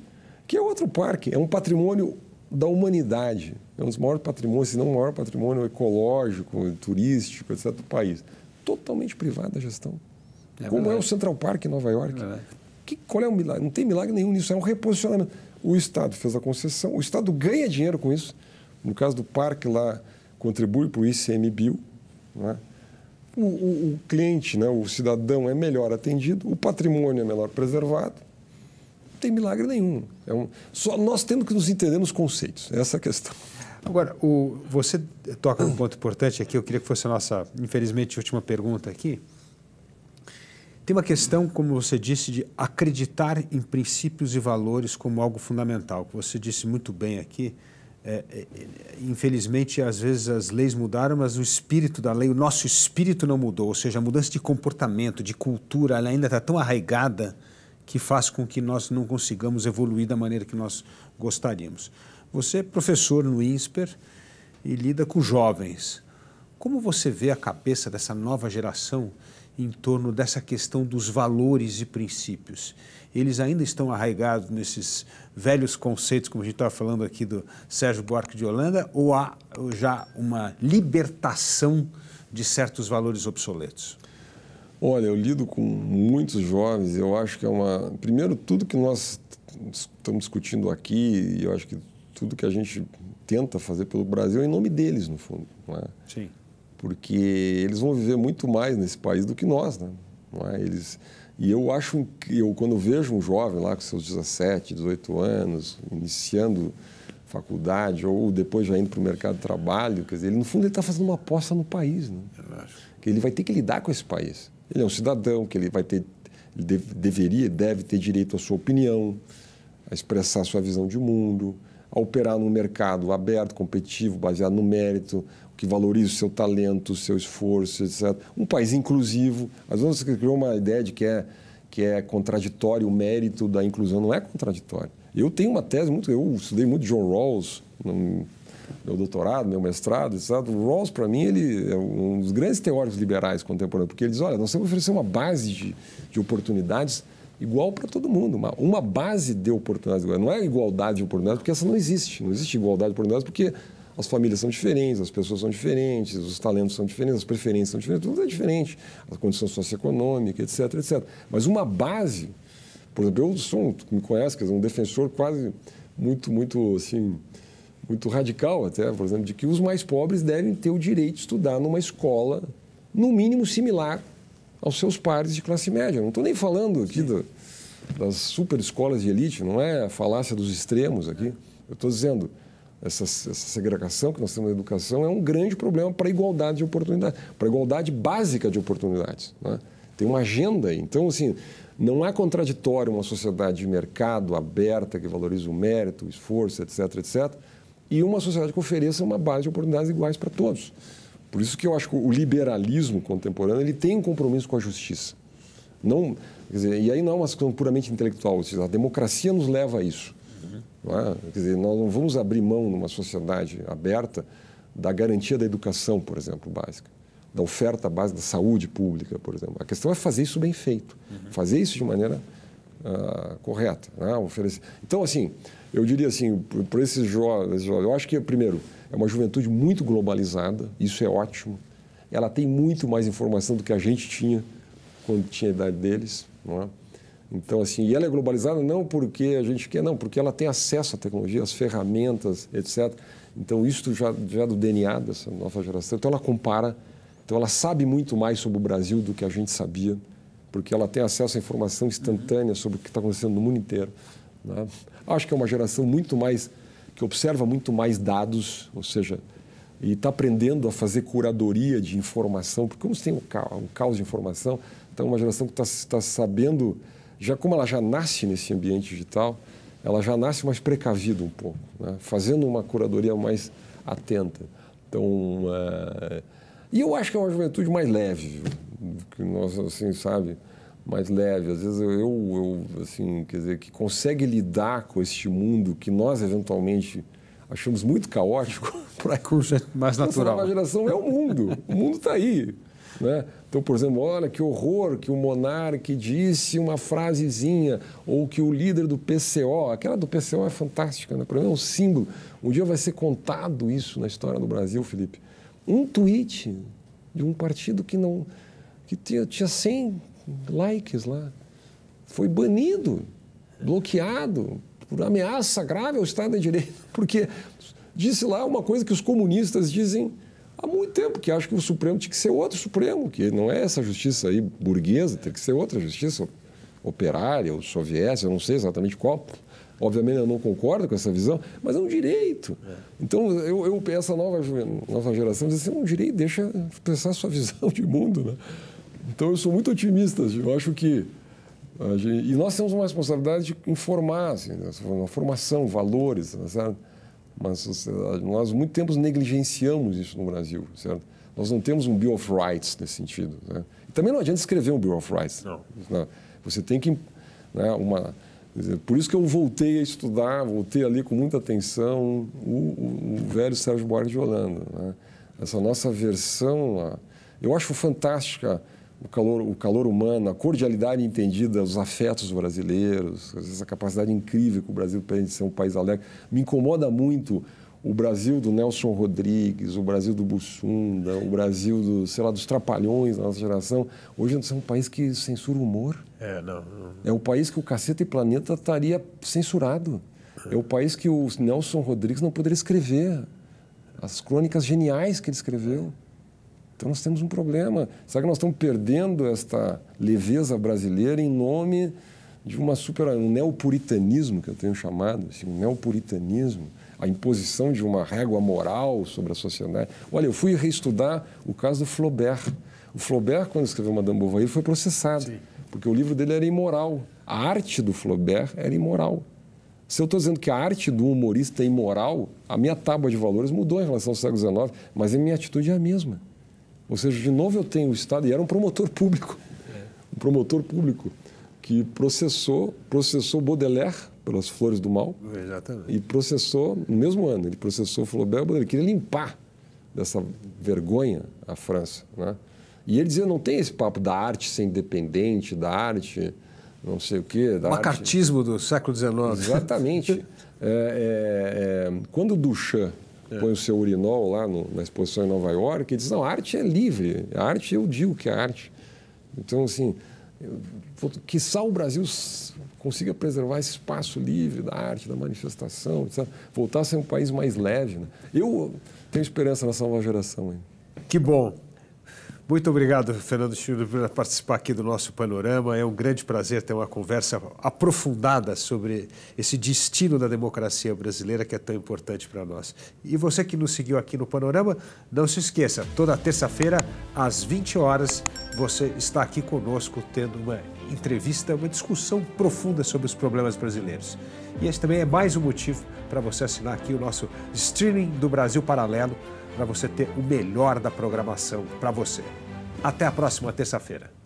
que é outro parque, é um patrimônio da humanidade. É um dos maiores patrimônios, se não o maior patrimônio ecológico, turístico, etc., do país. Totalmente privada a gestão. É Como verdade. é o Central Park em Nova York. É que, qual é o milagre? Não tem milagre nenhum nisso, é um reposicionamento. O Estado fez a concessão, o Estado ganha dinheiro com isso. No caso do parque lá, contribui para o ICMBio. Né? O, o, o cliente, né, o cidadão é melhor atendido, o patrimônio é melhor preservado. Não tem milagre nenhum. É um, só nós temos que nos entender nos conceitos. Essa é a questão. Agora, o, você toca num ponto importante aqui, eu queria que fosse a nossa, infelizmente, última pergunta aqui, tem uma questão, como você disse, de acreditar em princípios e valores como algo fundamental, que você disse muito bem aqui. É, é, é, infelizmente, às vezes as leis mudaram, mas o espírito da lei, o nosso espírito não mudou. Ou seja, a mudança de comportamento, de cultura, ela ainda está tão arraigada que faz com que nós não consigamos evoluir da maneira que nós gostaríamos. Você é professor no INSPER e lida com jovens. Como você vê a cabeça dessa nova geração em torno dessa questão dos valores e princípios. Eles ainda estão arraigados nesses velhos conceitos, como a gente estava falando aqui do Sérgio Buarque de Holanda, ou há já uma libertação de certos valores obsoletos? Olha, eu lido com muitos jovens, eu acho que é uma. Primeiro, tudo que nós estamos discutindo aqui, e eu acho que tudo que a gente tenta fazer pelo Brasil é em nome deles, no fundo. Não é? Sim porque eles vão viver muito mais nesse país do que nós, né? É? Eles e eu acho que eu quando vejo um jovem lá com seus 17, 18 anos, iniciando faculdade ou depois já indo para o mercado de trabalho, quer dizer, ele no fundo ele está fazendo uma aposta no país, né? É que ele vai ter que lidar com esse país. Ele é um cidadão que ele vai ter, ele deve, deveria, deve ter direito à sua opinião, a expressar a sua visão de mundo, a operar num mercado aberto, competitivo, baseado no mérito, que valoriza o seu talento, o seu esforço, etc. Um país inclusivo. Às vezes você criou uma ideia de que é, que é contraditório o mérito da inclusão. Não é contraditório. Eu tenho uma tese muito. Eu estudei muito John Rawls no meu doutorado, meu mestrado, etc. O Rawls, para mim, ele é um dos grandes teóricos liberais contemporâneos, porque ele diz: olha, nós temos que oferecer uma base de, de oportunidades igual para todo mundo, uma, uma base de oportunidades. Não é igualdade de oportunidades, porque essa não existe. Não existe igualdade de oportunidades, porque as famílias são diferentes, as pessoas são diferentes, os talentos são diferentes, as preferências são diferentes, tudo é diferente, a condição socioeconômica, etc, etc. Mas uma base, por exemplo, eu sou, um, me conhece, quer dizer, um defensor quase muito, muito, assim, muito radical até, por exemplo, de que os mais pobres devem ter o direito de estudar numa escola, no mínimo similar aos seus pares de classe média. não estou nem falando aqui das super escolas de elite, não é a falácia dos extremos aqui. Eu estou dizendo essa, essa, segregação que nós temos na educação é um grande problema para a igualdade de oportunidades, para a igualdade básica de oportunidades. Né? Tem uma agenda aí. Então, assim, não é contraditório uma sociedade de mercado aberta, que valoriza o mérito, o esforço, etc., etc., e uma sociedade que ofereça uma base de oportunidades iguais para todos. Por isso que eu acho que o liberalismo contemporâneo ele tem um compromisso com a justiça. Não, dizer, e aí não é uma questão puramente intelectual. A democracia nos leva a isso. Não é? Quer dizer, nós não vamos abrir mão numa sociedade aberta da garantia da educação, por exemplo, básica, da oferta básica da saúde pública, por exemplo. A questão é fazer isso bem feito, uhum. fazer isso de maneira uh, correta. Né? Então, assim, eu diria assim, para esses jovens, eu acho que, primeiro, é uma juventude muito globalizada, isso é ótimo. Ela tem muito mais informação do que a gente tinha quando tinha a idade deles, não é? Então, assim, e ela é globalizada não porque a gente quer, não, porque ela tem acesso à tecnologia, às ferramentas, etc. Então, isso já, já é do DNA dessa nova geração. Então, ela compara, então ela sabe muito mais sobre o Brasil do que a gente sabia, porque ela tem acesso à informação instantânea sobre o que está acontecendo no mundo inteiro. Né? Acho que é uma geração muito mais, que observa muito mais dados, ou seja, e está aprendendo a fazer curadoria de informação, porque como tem um caos, um caos de informação, então é uma geração que está tá sabendo já como ela já nasce nesse ambiente digital, ela já nasce mais precavida um pouco, né? fazendo uma curadoria mais atenta. Então, é, e eu acho que é uma juventude mais leve, que nós, assim, sabe, mais leve. Às vezes eu, eu, assim, quer dizer, que consegue lidar com este mundo que nós, eventualmente, achamos muito caótico. para curso é mais então, natural. Nossa, a geração é o mundo, o mundo está aí. Né? Então, por exemplo, olha que horror que o monarca disse uma frasezinha, ou que o líder do PCO, aquela do PCO é fantástica, né? para mim é um símbolo. Um dia vai ser contado isso na história do Brasil, Felipe. Um tweet de um partido que não que tinha, tinha 100 likes lá, foi banido, bloqueado por ameaça grave ao Estado de Direito, porque disse lá uma coisa que os comunistas dizem há muito tempo que acho que o Supremo tinha que ser outro Supremo, que não é essa justiça aí burguesa, tem que ser outra justiça operária ou soviética, eu não sei exatamente qual. Obviamente eu não concordo com essa visão, mas é um direito. É. Então eu, eu essa nova nova geração diz assim, é um direito, deixa pensar a sua visão de mundo, né? Então eu sou muito otimista, assim, eu acho que gente, e nós temos uma responsabilidade de informar, assim, né, uma formação, valores, né, sabe? uma sociedade. Assim, nós, muito tempo, negligenciamos isso no Brasil, certo? Nós não temos um Bill of Rights nesse sentido. Né? Também não adianta escrever um Bill of Rights. Não. Né? Você tem que... Né, uma, por isso que eu voltei a estudar, voltei ali com muita atenção o, o, o velho Sérgio Buarque de Holanda. Né? Essa nossa versão... Eu acho fantástica o calor, o calor humano, a cordialidade entendida, os afetos brasileiros, essa capacidade incrível que o Brasil tem de ser um país alegre. Me incomoda muito o Brasil do Nelson Rodrigues, o Brasil do Bussunda, o Brasil do, sei lá, dos trapalhões da nossa geração. Hoje nós é um país que censura o humor. É, não, É o país que o Caceta e Planeta estaria censurado. É o país que o Nelson Rodrigues não poderia escrever. As crônicas geniais que ele escreveu. Então nós temos um problema. Será que nós estamos perdendo esta leveza brasileira em nome de uma super, um neopuritanismo, que eu tenho chamado, assim, um neopuritanismo, a imposição de uma régua moral sobre a sociedade? Olha, eu fui reestudar o caso do Flaubert. O Flaubert, quando escreveu Madame Bovary, foi processado, Sim. porque o livro dele era imoral. A arte do Flaubert era imoral. Se eu estou dizendo que a arte do humorista é imoral, a minha tábua de valores mudou em relação ao século XIX, mas a minha atitude é a mesma. Ou seja, de novo eu tenho o Estado, e era um promotor público, é. um promotor público que processou, processou Baudelaire pelas Flores do Mal. Exatamente. E processou, no mesmo ano, ele processou Flaubert Baudelaire, queria limpar dessa vergonha a França. Né? E ele dizia, não tem esse papo da arte ser independente, da arte não sei o quê. Da Macartismo arte... do século XIX. Exatamente. é, é, é, quando Duchamp é. põe o seu urinol lá no, na exposição em Nova York e diz: não, a arte é livre, a arte eu digo que é arte. Então, assim, que só o Brasil consiga preservar esse espaço livre da arte, da manifestação, etc. voltar a ser um país mais leve. Né? Eu tenho esperança nessa nova geração. Hein? Que bom. Muito obrigado, Fernando Chino, por participar aqui do nosso panorama. É um grande prazer ter uma conversa aprofundada sobre esse destino da democracia brasileira que é tão importante para nós. E você que nos seguiu aqui no Panorama, não se esqueça, toda terça-feira, às 20 horas, você está aqui conosco tendo uma entrevista, uma discussão profunda sobre os problemas brasileiros. E esse também é mais um motivo para você assinar aqui o nosso streaming do Brasil Paralelo para você ter o melhor da programação para você. Até a próxima terça-feira.